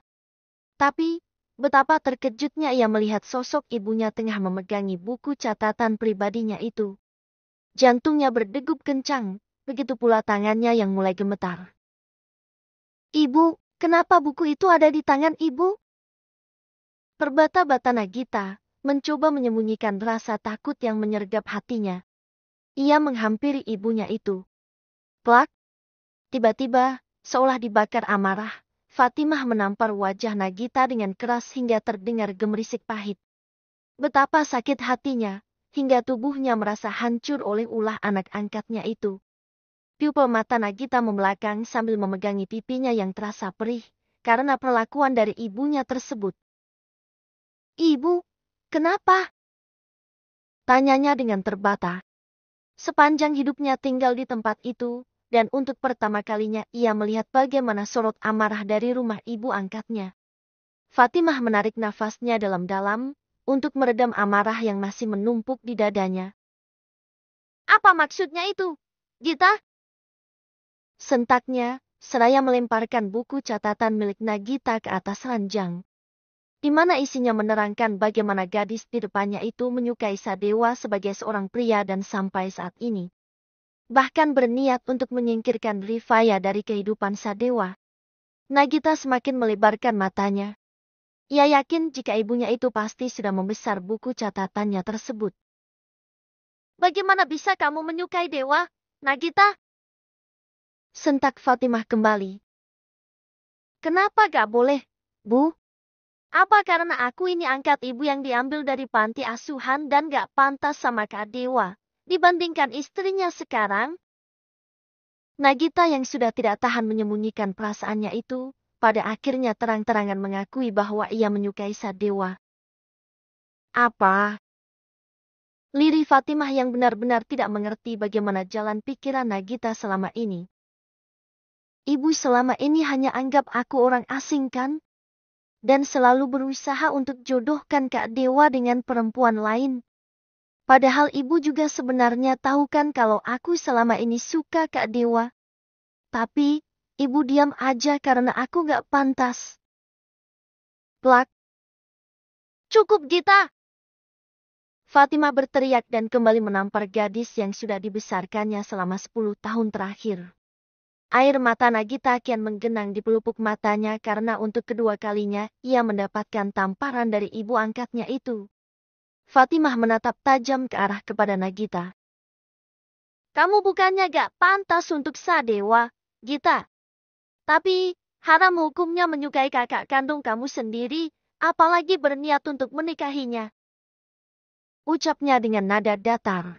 Tapi, betapa terkejutnya ia melihat sosok ibunya tengah memegangi buku catatan pribadinya itu. Jantungnya berdegup kencang, begitu pula tangannya yang mulai gemetar. Ibu, Kenapa buku itu ada di tangan ibu? Perbata-bata Nagita mencoba menyembunyikan rasa takut yang menyergap hatinya. Ia menghampiri ibunya itu. Plak! Tiba-tiba, seolah dibakar amarah, Fatimah menampar wajah Nagita dengan keras hingga terdengar gemerisik pahit. Betapa sakit hatinya, hingga tubuhnya merasa hancur oleh ulah anak angkatnya itu. Pupil mata Nagita membelakang sambil memegangi pipinya yang terasa perih, karena perlakuan dari ibunya tersebut. Ibu, kenapa? Tanyanya dengan terbata. Sepanjang hidupnya tinggal di tempat itu, dan untuk pertama kalinya ia melihat bagaimana sorot amarah dari rumah ibu angkatnya. Fatimah menarik nafasnya dalam-dalam, untuk meredam amarah yang masih menumpuk di dadanya. Apa maksudnya itu? Gita, Sentaknya, seraya melemparkan buku catatan milik Nagita ke atas ranjang. Di mana isinya menerangkan bagaimana gadis di depannya itu menyukai Sadewa sebagai seorang pria dan sampai saat ini. Bahkan berniat untuk menyingkirkan Rifaya dari kehidupan Sadewa. Nagita semakin melebarkan matanya. Ia yakin jika ibunya itu pasti sudah membesar buku catatannya tersebut. Bagaimana bisa kamu menyukai Dewa, Nagita? Sentak Fatimah kembali. Kenapa gak boleh, Bu? Apa karena aku ini angkat ibu yang diambil dari panti asuhan dan gak pantas sama Kak Dewa, dibandingkan istrinya sekarang? Nagita yang sudah tidak tahan menyembunyikan perasaannya itu, pada akhirnya terang-terangan mengakui bahwa ia menyukai Sadewa. Apa? Liri Fatimah yang benar-benar tidak mengerti bagaimana jalan pikiran Nagita selama ini, Ibu selama ini hanya anggap aku orang asing kan? Dan selalu berusaha untuk jodohkan Kak Dewa dengan perempuan lain. Padahal ibu juga sebenarnya tahu kan kalau aku selama ini suka Kak Dewa. Tapi, ibu diam aja karena aku gak pantas. Plak. Cukup Gita! Fatima berteriak dan kembali menampar gadis yang sudah dibesarkannya selama 10 tahun terakhir. Air mata Nagita kian menggenang di pelupuk matanya karena untuk kedua kalinya ia mendapatkan tamparan dari ibu angkatnya itu. Fatimah menatap tajam ke arah kepada Nagita. Kamu bukannya gak pantas untuk sadewa, Gita. Tapi, haram hukumnya menyukai kakak kandung kamu sendiri, apalagi berniat untuk menikahinya. Ucapnya dengan nada datar.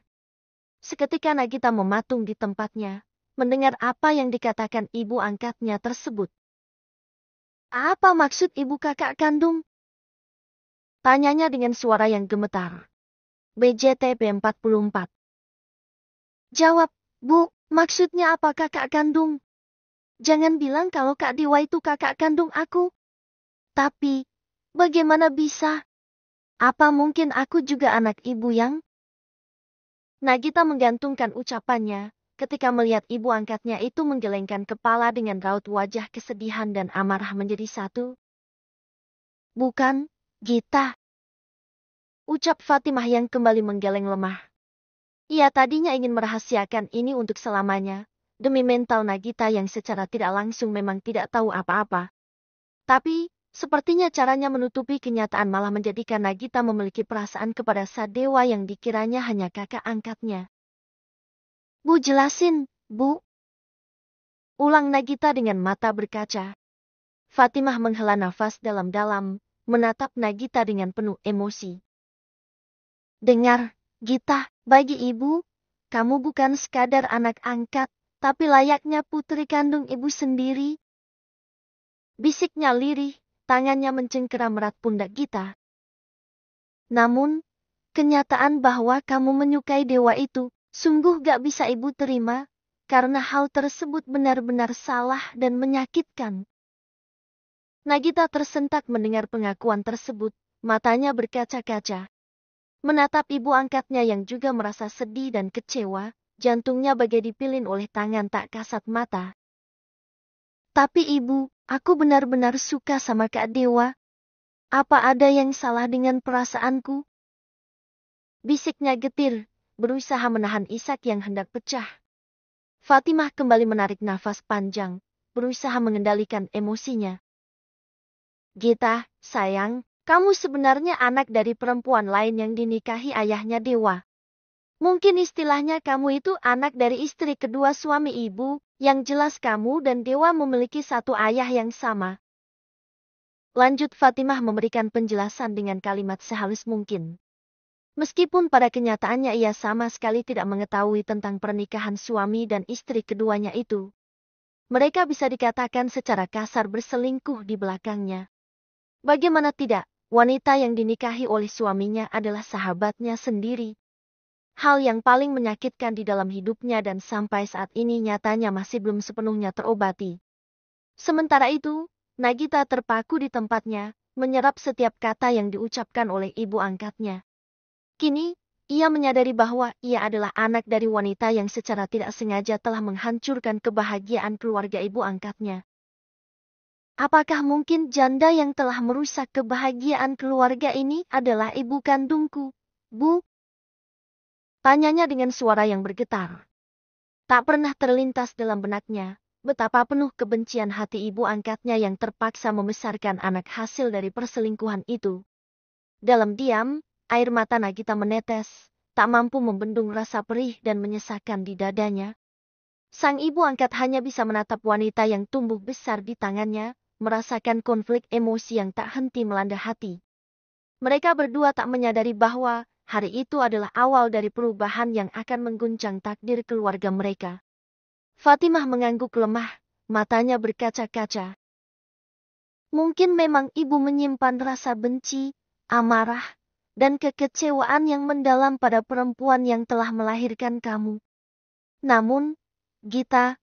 Seketika Nagita mematung di tempatnya, mendengar apa yang dikatakan ibu angkatnya tersebut. Apa maksud ibu kakak kandung? Tanyanya dengan suara yang gemetar. BJT b 44 Jawab, Bu, maksudnya apa kakak kandung? Jangan bilang kalau Kak Dewa itu kakak kandung aku. Tapi, bagaimana bisa? Apa mungkin aku juga anak ibu yang? Nagita menggantungkan ucapannya, ketika melihat ibu angkatnya itu menggelengkan kepala dengan raut wajah kesedihan dan amarah menjadi satu. Bukan, Gita. Ucap Fatimah yang kembali menggeleng lemah. Ia tadinya ingin merahasiakan ini untuk selamanya, demi mental Nagita yang secara tidak langsung memang tidak tahu apa-apa. Tapi, sepertinya caranya menutupi kenyataan malah menjadikan Nagita memiliki perasaan kepada Sadewa yang dikiranya hanya kakak angkatnya. Bu jelasin, Bu. Ulang Nagita dengan mata berkaca. Fatimah menghela nafas dalam-dalam, menatap Nagita dengan penuh emosi. Dengar, Gita, bagi ibu, kamu bukan sekadar anak angkat, tapi layaknya putri kandung ibu sendiri. Bisiknya lirih, tangannya mencengkeram erat pundak Gita. Namun, kenyataan bahwa kamu menyukai dewa itu Sungguh gak bisa ibu terima, karena hal tersebut benar-benar salah dan menyakitkan. Nagita tersentak mendengar pengakuan tersebut, matanya berkaca-kaca. Menatap ibu angkatnya yang juga merasa sedih dan kecewa, jantungnya bagai dipilin oleh tangan tak kasat mata. Tapi ibu, aku benar-benar suka sama Kak Dewa. Apa ada yang salah dengan perasaanku? Bisiknya getir, berusaha menahan isak yang hendak pecah. Fatimah kembali menarik nafas panjang, berusaha mengendalikan emosinya. Gita, sayang, kamu sebenarnya anak dari perempuan lain yang dinikahi ayahnya Dewa. Mungkin istilahnya kamu itu anak dari istri kedua suami ibu, yang jelas kamu dan Dewa memiliki satu ayah yang sama. Lanjut Fatimah memberikan penjelasan dengan kalimat sehalus mungkin. Meskipun pada kenyataannya ia sama sekali tidak mengetahui tentang pernikahan suami dan istri keduanya itu, mereka bisa dikatakan secara kasar berselingkuh di belakangnya. Bagaimana tidak, wanita yang dinikahi oleh suaminya adalah sahabatnya sendiri. Hal yang paling menyakitkan di dalam hidupnya dan sampai saat ini nyatanya masih belum sepenuhnya terobati. Sementara itu, Nagita terpaku di tempatnya, menyerap setiap kata yang diucapkan oleh ibu angkatnya. Kini, ia menyadari bahwa ia adalah anak dari wanita yang secara tidak sengaja telah menghancurkan kebahagiaan keluarga ibu angkatnya. Apakah mungkin janda yang telah merusak kebahagiaan keluarga ini adalah ibu kandungku, Bu? Tanyanya dengan suara yang bergetar. Tak pernah terlintas dalam benaknya, betapa penuh kebencian hati ibu angkatnya yang terpaksa membesarkan anak hasil dari perselingkuhan itu. Dalam diam, Air mata Nagita menetes, tak mampu membendung rasa perih dan menyesakan di dadanya. Sang ibu angkat hanya bisa menatap wanita yang tumbuh besar di tangannya, merasakan konflik emosi yang tak henti melanda hati. Mereka berdua tak menyadari bahwa hari itu adalah awal dari perubahan yang akan mengguncang takdir keluarga mereka. Fatimah mengangguk lemah, matanya berkaca-kaca. Mungkin memang ibu menyimpan rasa benci, amarah, dan kekecewaan yang mendalam pada perempuan yang telah melahirkan kamu. Namun, Gita,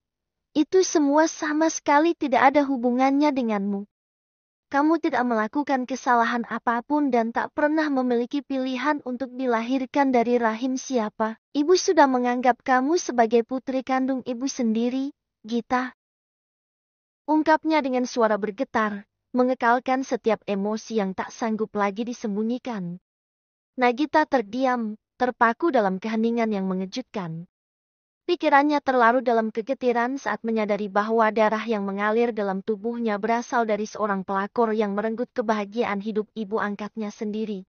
itu semua sama sekali tidak ada hubungannya denganmu. Kamu tidak melakukan kesalahan apapun dan tak pernah memiliki pilihan untuk dilahirkan dari rahim siapa. Ibu sudah menganggap kamu sebagai putri kandung ibu sendiri, Gita. Ungkapnya dengan suara bergetar, mengekalkan setiap emosi yang tak sanggup lagi disembunyikan. Nagita terdiam, terpaku dalam keheningan yang mengejutkan. Pikirannya terlarut dalam kegetiran saat menyadari bahwa darah yang mengalir dalam tubuhnya berasal dari seorang pelakor yang merenggut kebahagiaan hidup ibu angkatnya sendiri.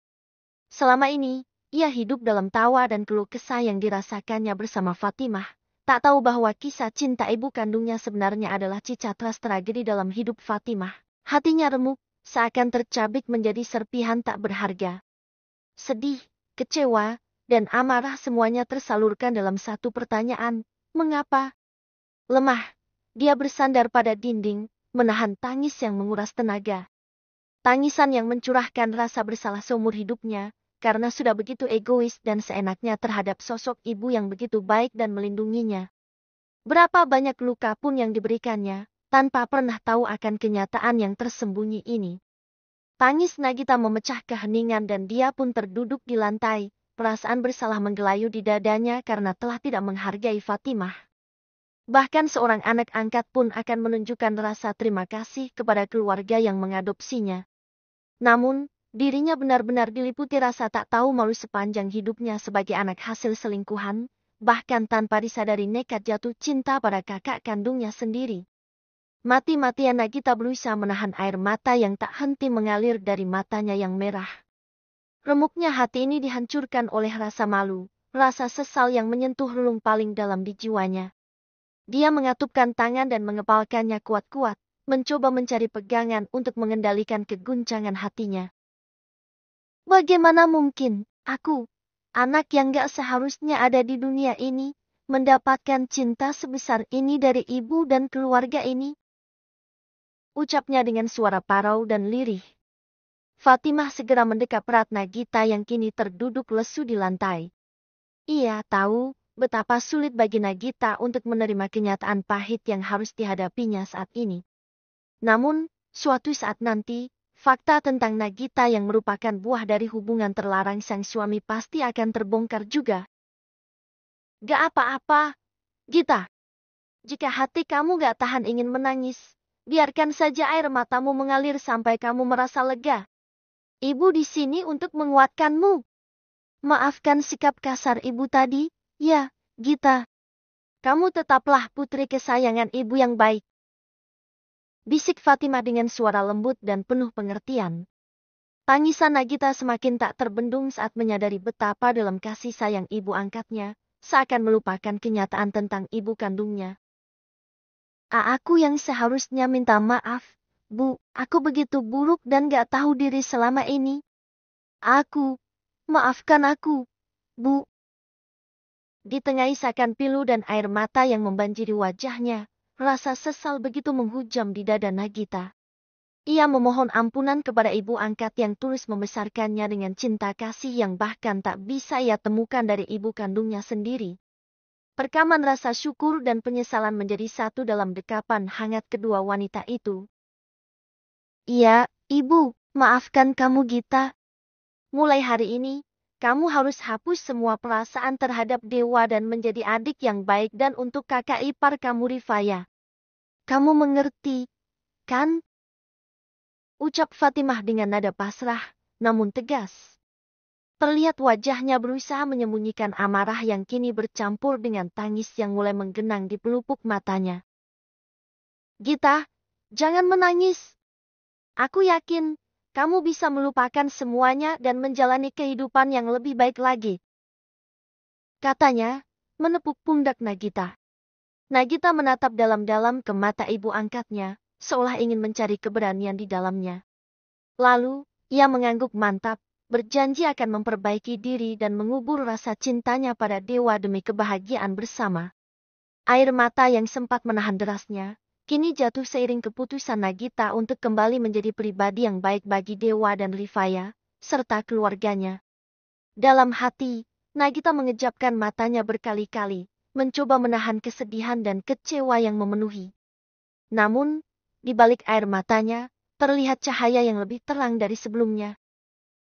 Selama ini, ia hidup dalam tawa dan keluh kesah yang dirasakannya bersama Fatimah, tak tahu bahwa kisah cinta ibu kandungnya sebenarnya adalah cicatras tragedi dalam hidup Fatimah. Hatinya remuk, seakan tercabik menjadi serpihan tak berharga sedih, kecewa, dan amarah semuanya tersalurkan dalam satu pertanyaan, mengapa? Lemah, dia bersandar pada dinding, menahan tangis yang menguras tenaga. Tangisan yang mencurahkan rasa bersalah seumur hidupnya, karena sudah begitu egois dan seenaknya terhadap sosok ibu yang begitu baik dan melindunginya. Berapa banyak luka pun yang diberikannya, tanpa pernah tahu akan kenyataan yang tersembunyi ini. Tangis Nagita memecah keheningan dan dia pun terduduk di lantai, perasaan bersalah menggelayu di dadanya karena telah tidak menghargai Fatimah. Bahkan seorang anak angkat pun akan menunjukkan rasa terima kasih kepada keluarga yang mengadopsinya. Namun, dirinya benar-benar diliputi rasa tak tahu malu sepanjang hidupnya sebagai anak hasil selingkuhan, bahkan tanpa disadari nekat jatuh cinta pada kakak kandungnya sendiri. Mati-matian Nagita berusaha menahan air mata yang tak henti mengalir dari matanya yang merah. Remuknya hati ini dihancurkan oleh rasa malu, rasa sesal yang menyentuh relung paling dalam di jiwanya. Dia mengatupkan tangan dan mengepalkannya kuat-kuat, mencoba mencari pegangan untuk mengendalikan keguncangan hatinya. Bagaimana mungkin, aku, anak yang gak seharusnya ada di dunia ini, mendapatkan cinta sebesar ini dari ibu dan keluarga ini? ucapnya dengan suara parau dan lirih. Fatimah segera mendekap Ratna Gita yang kini terduduk lesu di lantai. Ia tahu betapa sulit bagi Nagita untuk menerima kenyataan pahit yang harus dihadapinya saat ini. Namun, suatu saat nanti, fakta tentang Nagita yang merupakan buah dari hubungan terlarang sang suami pasti akan terbongkar juga. Gak apa-apa, Gita. Jika hati kamu gak tahan ingin menangis, biarkan saja air matamu mengalir sampai kamu merasa lega. Ibu di sini untuk menguatkanmu. Maafkan sikap kasar ibu tadi, ya, Gita. Kamu tetaplah putri kesayangan ibu yang baik. Bisik Fatimah dengan suara lembut dan penuh pengertian. Tangisan Nagita semakin tak terbendung saat menyadari betapa dalam kasih sayang ibu angkatnya, seakan melupakan kenyataan tentang ibu kandungnya. Aku yang seharusnya minta maaf, Bu. Aku begitu buruk dan gak tahu diri selama ini. Aku, maafkan aku, Bu. Di tengah isakan pilu dan air mata yang membanjiri wajahnya, rasa sesal begitu menghujam di dada Nagita. Ia memohon ampunan kepada ibu angkat yang tulus membesarkannya dengan cinta kasih yang bahkan tak bisa ia temukan dari ibu kandungnya sendiri. Perkaman rasa syukur dan penyesalan menjadi satu dalam dekapan hangat kedua wanita itu. Iya, Ibu, maafkan kamu Gita. Mulai hari ini, kamu harus hapus semua perasaan terhadap Dewa dan menjadi adik yang baik dan untuk kakak ipar kamu Rifaya. Kamu mengerti, kan? Ucap Fatimah dengan nada pasrah, namun tegas. Terlihat wajahnya berusaha menyembunyikan amarah yang kini bercampur dengan tangis yang mulai menggenang di pelupuk matanya. Gita, jangan menangis. Aku yakin, kamu bisa melupakan semuanya dan menjalani kehidupan yang lebih baik lagi. Katanya, menepuk pundak Nagita. Nagita menatap dalam-dalam ke mata ibu angkatnya, seolah ingin mencari keberanian di dalamnya. Lalu, ia mengangguk mantap, berjanji akan memperbaiki diri dan mengubur rasa cintanya pada dewa demi kebahagiaan bersama. Air mata yang sempat menahan derasnya, kini jatuh seiring keputusan Nagita untuk kembali menjadi pribadi yang baik bagi Dewa dan Rifaya, serta keluarganya. Dalam hati, Nagita mengejapkan matanya berkali-kali, mencoba menahan kesedihan dan kecewa yang memenuhi. Namun, di balik air matanya, terlihat cahaya yang lebih terang dari sebelumnya.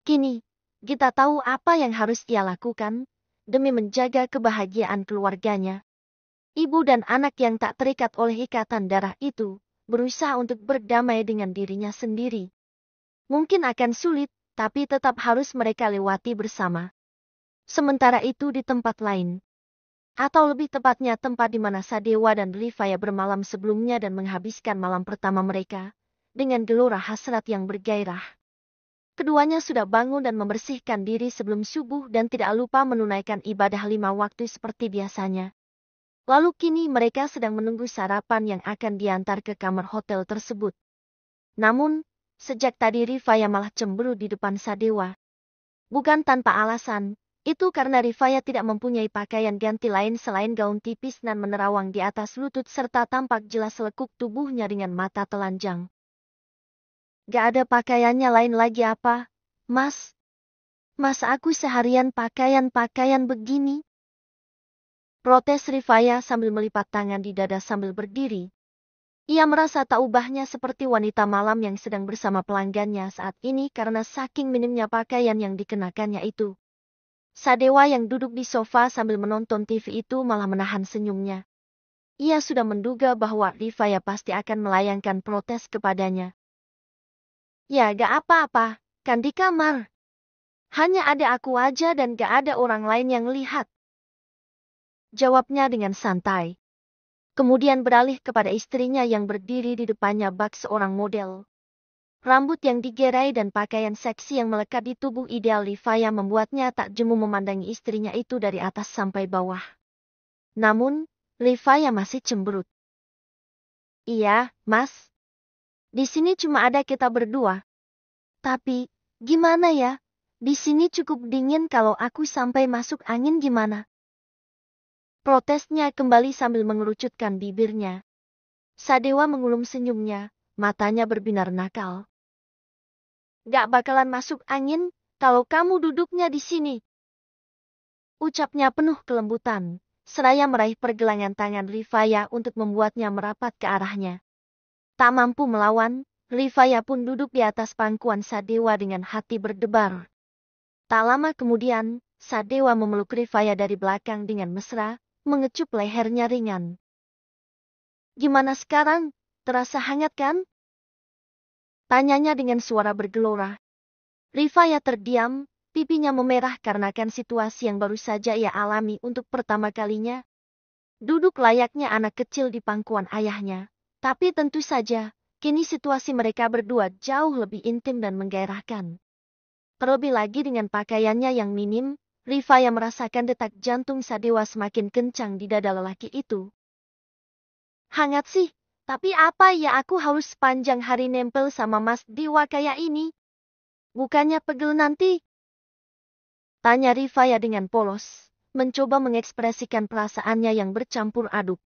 Kini, kita tahu apa yang harus ia lakukan demi menjaga kebahagiaan keluarganya. Ibu dan anak yang tak terikat oleh ikatan darah itu berusaha untuk berdamai dengan dirinya sendiri. Mungkin akan sulit, tapi tetap harus mereka lewati bersama. Sementara itu di tempat lain, atau lebih tepatnya tempat di mana Sadewa dan Rifaya bermalam sebelumnya dan menghabiskan malam pertama mereka, dengan gelora hasrat yang bergairah. Keduanya sudah bangun dan membersihkan diri sebelum subuh dan tidak lupa menunaikan ibadah lima waktu seperti biasanya. Lalu kini mereka sedang menunggu sarapan yang akan diantar ke kamar hotel tersebut. Namun, sejak tadi Rifaya malah cemburu di depan Sadewa. Bukan tanpa alasan, itu karena Rifaya tidak mempunyai pakaian ganti lain selain gaun tipis dan menerawang di atas lutut serta tampak jelas lekuk tubuhnya dengan mata telanjang. Gak ada pakaiannya lain lagi apa, Mas? Mas aku seharian pakaian-pakaian begini? Protes Rifaya sambil melipat tangan di dada sambil berdiri. Ia merasa tak ubahnya seperti wanita malam yang sedang bersama pelanggannya saat ini karena saking minimnya pakaian yang dikenakannya itu. Sadewa yang duduk di sofa sambil menonton TV itu malah menahan senyumnya. Ia sudah menduga bahwa Rifaya pasti akan melayangkan protes kepadanya. Ya gak apa-apa, kan di kamar. Hanya ada aku aja dan gak ada orang lain yang lihat. Jawabnya dengan santai. Kemudian beralih kepada istrinya yang berdiri di depannya bak seorang model. Rambut yang digerai dan pakaian seksi yang melekat di tubuh ideal Livaya membuatnya tak jemu memandangi istrinya itu dari atas sampai bawah. Namun, Livaya masih cemberut. Iya, mas, di sini cuma ada kita berdua. Tapi, gimana ya? Di sini cukup dingin kalau aku sampai masuk angin gimana? Protesnya kembali sambil mengerucutkan bibirnya. Sadewa mengulum senyumnya, matanya berbinar nakal. Gak bakalan masuk angin kalau kamu duduknya di sini. Ucapnya penuh kelembutan, seraya meraih pergelangan tangan Rifaya untuk membuatnya merapat ke arahnya. Tak mampu melawan, Rivaya pun duduk di atas pangkuan Sadewa dengan hati berdebar. Tak lama kemudian, Sadewa memeluk Rivaya dari belakang dengan mesra, mengecup lehernya ringan. Gimana sekarang? Terasa hangat kan? Tanyanya dengan suara bergelora. Rivaya terdiam, pipinya memerah karenakan situasi yang baru saja ia alami untuk pertama kalinya. Duduk layaknya anak kecil di pangkuan ayahnya, tapi tentu saja, kini situasi mereka berdua jauh lebih intim dan menggairahkan. Terlebih lagi dengan pakaiannya yang minim, Riva yang merasakan detak jantung Sadewa semakin kencang di dada lelaki itu. Hangat sih, tapi apa ya aku harus sepanjang hari nempel sama Mas Dewa kayak ini? Bukannya pegel nanti? Tanya Rifaya dengan polos, mencoba mengekspresikan perasaannya yang bercampur aduk.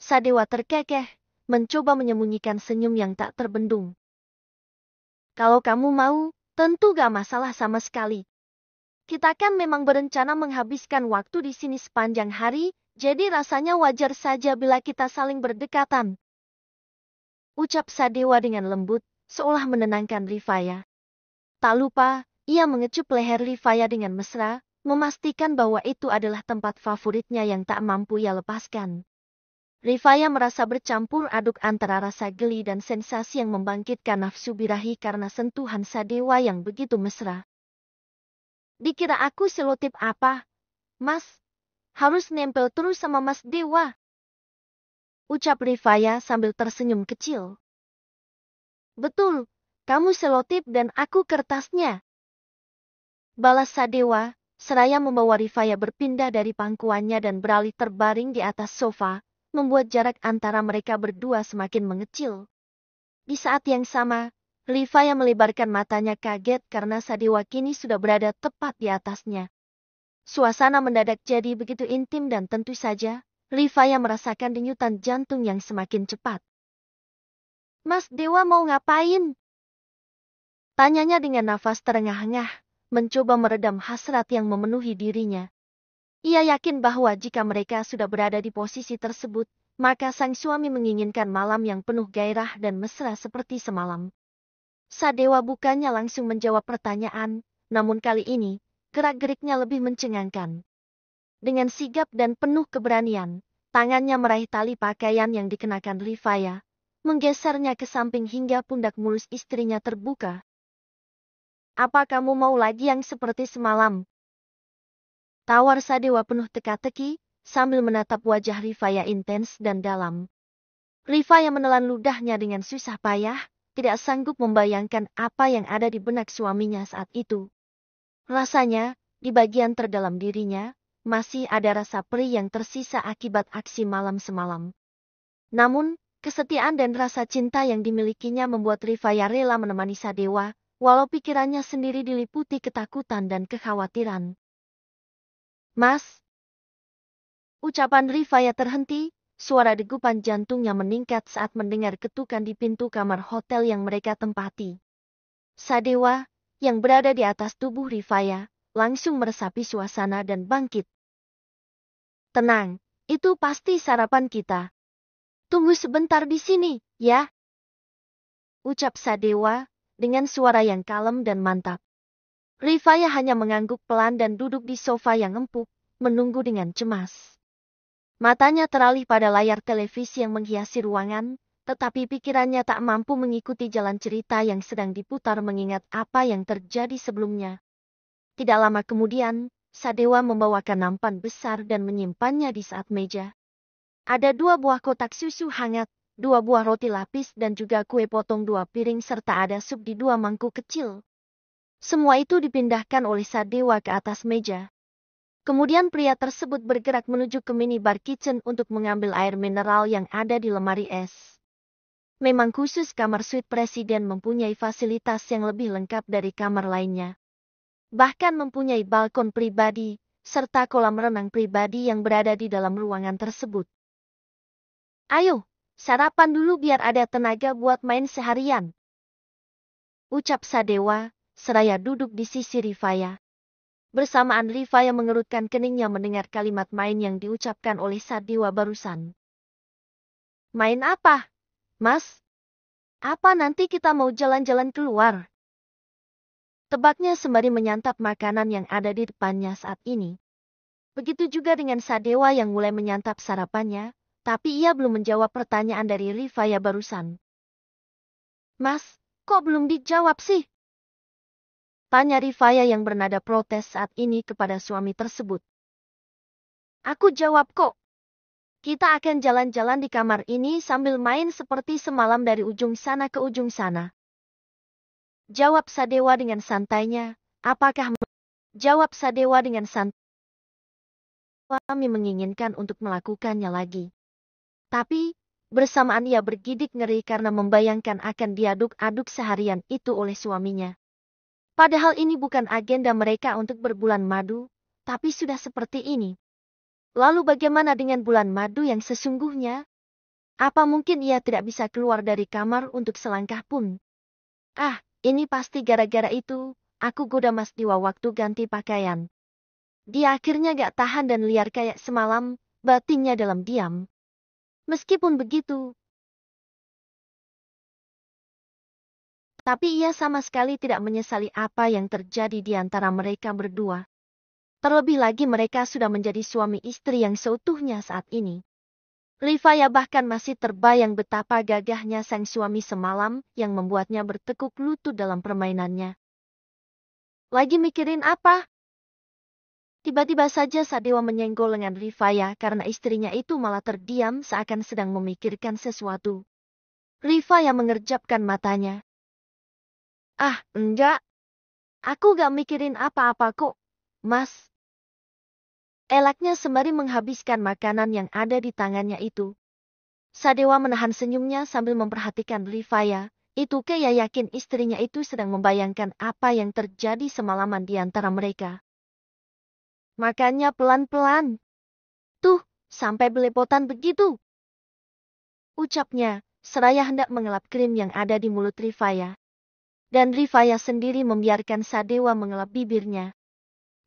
Sadewa terkekeh, mencoba menyembunyikan senyum yang tak terbendung. Kalau kamu mau, tentu gak masalah sama sekali. Kita kan memang berencana menghabiskan waktu di sini sepanjang hari, jadi rasanya wajar saja bila kita saling berdekatan. Ucap Sadewa dengan lembut, seolah menenangkan Rifaya. Tak lupa, ia mengecup leher Rifaya dengan mesra, memastikan bahwa itu adalah tempat favoritnya yang tak mampu ia lepaskan. Rifaya merasa bercampur aduk antara rasa geli dan sensasi yang membangkitkan nafsu birahi karena sentuhan Sadewa yang begitu mesra. Dikira aku selotip apa? Mas, harus nempel terus sama Mas Dewa. Ucap Rifaya sambil tersenyum kecil. Betul, kamu selotip dan aku kertasnya. Balas Sadewa, seraya membawa Rifaya berpindah dari pangkuannya dan beralih terbaring di atas sofa, membuat jarak antara mereka berdua semakin mengecil. Di saat yang sama, Livaya melebarkan matanya kaget karena Sadewa kini sudah berada tepat di atasnya. Suasana mendadak jadi begitu intim dan tentu saja, Livaya merasakan denyutan jantung yang semakin cepat. Mas Dewa mau ngapain? Tanyanya dengan nafas terengah-engah, mencoba meredam hasrat yang memenuhi dirinya. Ia yakin bahwa jika mereka sudah berada di posisi tersebut, maka sang suami menginginkan malam yang penuh gairah dan mesra seperti semalam. Sadewa bukannya langsung menjawab pertanyaan, namun kali ini, gerak-geriknya lebih mencengangkan. Dengan sigap dan penuh keberanian, tangannya meraih tali pakaian yang dikenakan Rifaya, menggesernya ke samping hingga pundak mulus istrinya terbuka. Apa kamu mau lagi yang seperti semalam? Tawar Sadewa penuh teka-teki, sambil menatap wajah Rifaya intens dan dalam. Rifaya menelan ludahnya dengan susah payah, tidak sanggup membayangkan apa yang ada di benak suaminya saat itu. Rasanya, di bagian terdalam dirinya, masih ada rasa perih yang tersisa akibat aksi malam semalam. Namun, kesetiaan dan rasa cinta yang dimilikinya membuat Rifaya rela menemani Sadewa, walau pikirannya sendiri diliputi ketakutan dan kekhawatiran. Mas? Ucapan Rifaya terhenti, suara degupan jantungnya meningkat saat mendengar ketukan di pintu kamar hotel yang mereka tempati. Sadewa, yang berada di atas tubuh Rifaya, langsung meresapi suasana dan bangkit. Tenang, itu pasti sarapan kita. Tunggu sebentar di sini, ya. Ucap Sadewa, dengan suara yang kalem dan mantap. Rifaya hanya mengangguk pelan dan duduk di sofa yang empuk, menunggu dengan cemas. Matanya teralih pada layar televisi yang menghiasi ruangan, tetapi pikirannya tak mampu mengikuti jalan cerita yang sedang diputar mengingat apa yang terjadi sebelumnya. Tidak lama kemudian, Sadewa membawakan nampan besar dan menyimpannya di saat meja. Ada dua buah kotak susu hangat, dua buah roti lapis dan juga kue potong dua piring serta ada sup di dua mangkuk kecil. Semua itu dipindahkan oleh Sadewa ke atas meja. Kemudian pria tersebut bergerak menuju ke minibar kitchen untuk mengambil air mineral yang ada di lemari es. Memang khusus kamar suite presiden mempunyai fasilitas yang lebih lengkap dari kamar lainnya. Bahkan mempunyai balkon pribadi, serta kolam renang pribadi yang berada di dalam ruangan tersebut. Ayo, sarapan dulu biar ada tenaga buat main seharian. Ucap Sadewa, seraya duduk di sisi Rifaya, Bersamaan Rifaya mengerutkan keningnya mendengar kalimat main yang diucapkan oleh Sadiwa barusan. Main apa, Mas? Apa nanti kita mau jalan-jalan keluar? Tebaknya sembari menyantap makanan yang ada di depannya saat ini. Begitu juga dengan Sadewa yang mulai menyantap sarapannya, tapi ia belum menjawab pertanyaan dari Rifaya barusan. Mas, kok belum dijawab sih? Tanya Rifaya yang bernada protes saat ini kepada suami tersebut. Aku jawab kok. Kita akan jalan-jalan di kamar ini sambil main seperti semalam dari ujung sana ke ujung sana. Jawab Sadewa dengan santainya, apakah... Jawab Sadewa dengan santai. Suami menginginkan untuk melakukannya lagi. Tapi, bersamaan ia bergidik ngeri karena membayangkan akan diaduk-aduk seharian itu oleh suaminya. Padahal ini bukan agenda mereka untuk berbulan madu, tapi sudah seperti ini. Lalu bagaimana dengan bulan madu yang sesungguhnya? Apa mungkin ia tidak bisa keluar dari kamar untuk selangkah pun? Ah, ini pasti gara-gara itu, aku goda Mas Diwa waktu ganti pakaian. Dia akhirnya gak tahan dan liar kayak semalam, batinnya dalam diam. Meskipun begitu, Tapi ia sama sekali tidak menyesali apa yang terjadi di antara mereka berdua. Terlebih lagi mereka sudah menjadi suami istri yang seutuhnya saat ini. Livaya bahkan masih terbayang betapa gagahnya sang suami semalam yang membuatnya bertekuk lutut dalam permainannya. Lagi mikirin apa? Tiba-tiba saja Sadewa menyenggol lengan Rifaya karena istrinya itu malah terdiam seakan sedang memikirkan sesuatu. Rifaya mengerjapkan matanya. Ah, enggak. Aku gak mikirin apa-apa kok, mas. Elaknya sembari menghabiskan makanan yang ada di tangannya itu. Sadewa menahan senyumnya sambil memperhatikan Rifaya. Itu Kaya yakin istrinya itu sedang membayangkan apa yang terjadi semalaman di antara mereka. Makanya pelan-pelan. Tuh, sampai belepotan begitu. Ucapnya, seraya hendak mengelap krim yang ada di mulut Rifaya dan Rifaya sendiri membiarkan Sadewa mengelap bibirnya.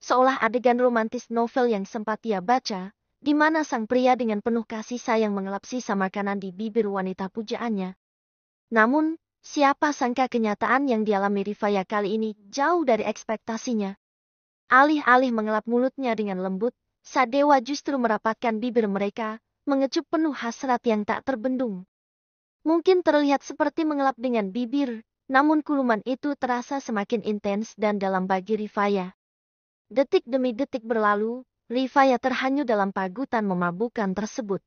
Seolah adegan romantis novel yang sempat ia baca, di mana sang pria dengan penuh kasih sayang mengelap sisa makanan di bibir wanita pujaannya. Namun, siapa sangka kenyataan yang dialami Rifaya kali ini jauh dari ekspektasinya. Alih-alih mengelap mulutnya dengan lembut, Sadewa justru merapatkan bibir mereka, mengecup penuh hasrat yang tak terbendung. Mungkin terlihat seperti mengelap dengan bibir, namun kuluman itu terasa semakin intens dan dalam bagi Rifaya. Detik demi detik berlalu, Rifaya terhanyut dalam pagutan memabukan tersebut.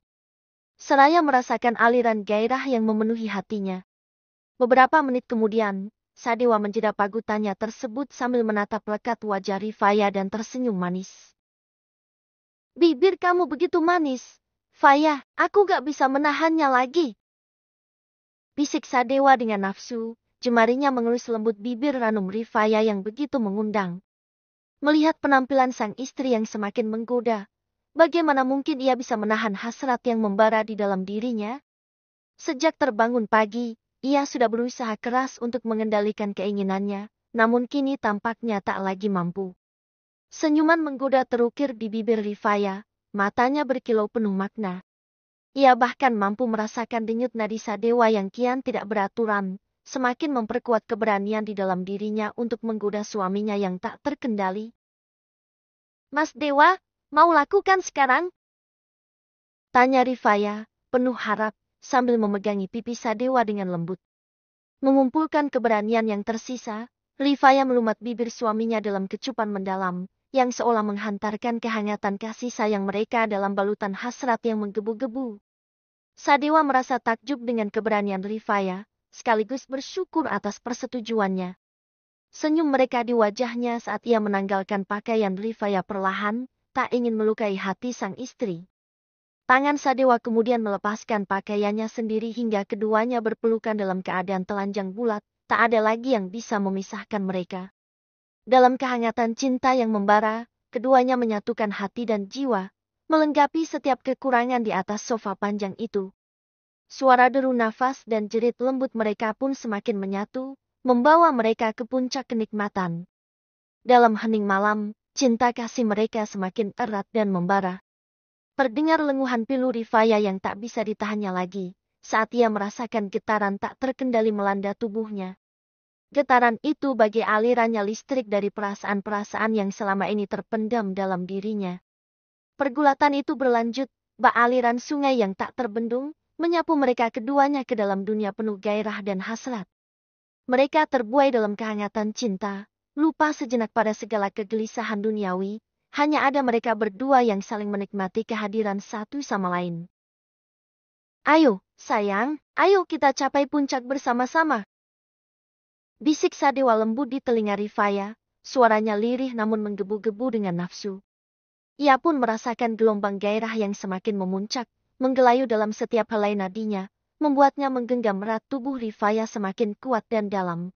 Seraya merasakan aliran gairah yang memenuhi hatinya. Beberapa menit kemudian, Sadewa menjeda pagutannya tersebut sambil menatap lekat wajah Rifaya dan tersenyum manis. Bibir kamu begitu manis. Faya, aku gak bisa menahannya lagi. Bisik Sadewa dengan nafsu, Jemarinya mengelus lembut bibir Ranum Rifaya yang begitu mengundang. Melihat penampilan sang istri yang semakin menggoda, bagaimana mungkin ia bisa menahan hasrat yang membara di dalam dirinya? Sejak terbangun pagi, ia sudah berusaha keras untuk mengendalikan keinginannya, namun kini tampaknya tak lagi mampu. Senyuman menggoda terukir di bibir Rifaya, matanya berkilau penuh makna. Ia bahkan mampu merasakan denyut nadi Sadewa yang kian tidak beraturan, semakin memperkuat keberanian di dalam dirinya untuk menggoda suaminya yang tak terkendali. Mas Dewa, mau lakukan sekarang? Tanya Rifaya, penuh harap, sambil memegangi pipi Sadewa dengan lembut. Mengumpulkan keberanian yang tersisa, Rifaya melumat bibir suaminya dalam kecupan mendalam, yang seolah menghantarkan kehangatan kasih sayang mereka dalam balutan hasrat yang menggebu-gebu. Sadewa merasa takjub dengan keberanian Rifaya, sekaligus bersyukur atas persetujuannya. Senyum mereka di wajahnya saat ia menanggalkan pakaian Rifaya perlahan, tak ingin melukai hati sang istri. Tangan Sadewa kemudian melepaskan pakaiannya sendiri hingga keduanya berpelukan dalam keadaan telanjang bulat, tak ada lagi yang bisa memisahkan mereka. Dalam kehangatan cinta yang membara, keduanya menyatukan hati dan jiwa, melengkapi setiap kekurangan di atas sofa panjang itu. Suara deru nafas dan jerit lembut mereka pun semakin menyatu, membawa mereka ke puncak kenikmatan. Dalam hening malam, cinta kasih mereka semakin erat dan membara. Terdengar lenguhan pilu Rifaya yang tak bisa ditahannya lagi, saat ia merasakan getaran tak terkendali melanda tubuhnya. Getaran itu bagi alirannya listrik dari perasaan-perasaan yang selama ini terpendam dalam dirinya. Pergulatan itu berlanjut, bak aliran sungai yang tak terbendung, menyapu mereka keduanya ke dalam dunia penuh gairah dan hasrat. Mereka terbuai dalam kehangatan cinta, lupa sejenak pada segala kegelisahan duniawi, hanya ada mereka berdua yang saling menikmati kehadiran satu sama lain. Ayo, sayang, ayo kita capai puncak bersama-sama. Bisik Sadewa lembut di telinga Rifaya, suaranya lirih namun menggebu-gebu dengan nafsu. Ia pun merasakan gelombang gairah yang semakin memuncak, menggelayu dalam setiap helai nadinya, membuatnya menggenggam erat tubuh Rifaya semakin kuat dan dalam.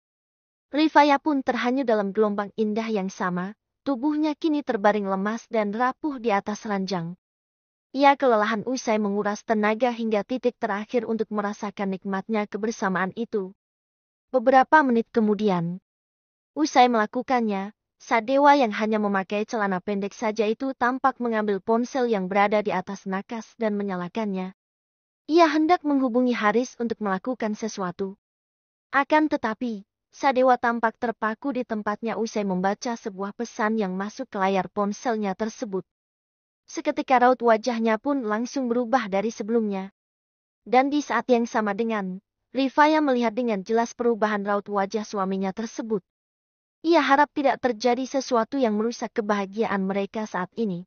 Rifaya pun terhanyut dalam gelombang indah yang sama, tubuhnya kini terbaring lemas dan rapuh di atas ranjang. Ia kelelahan usai menguras tenaga hingga titik terakhir untuk merasakan nikmatnya kebersamaan itu. Beberapa menit kemudian, usai melakukannya, Sadewa yang hanya memakai celana pendek saja itu tampak mengambil ponsel yang berada di atas nakas dan menyalakannya. Ia hendak menghubungi Haris untuk melakukan sesuatu. Akan tetapi, Sadewa tampak terpaku di tempatnya usai membaca sebuah pesan yang masuk ke layar ponselnya tersebut. Seketika raut wajahnya pun langsung berubah dari sebelumnya. Dan di saat yang sama dengan, Rifaya melihat dengan jelas perubahan raut wajah suaminya tersebut. Ia harap tidak terjadi sesuatu yang merusak kebahagiaan mereka saat ini.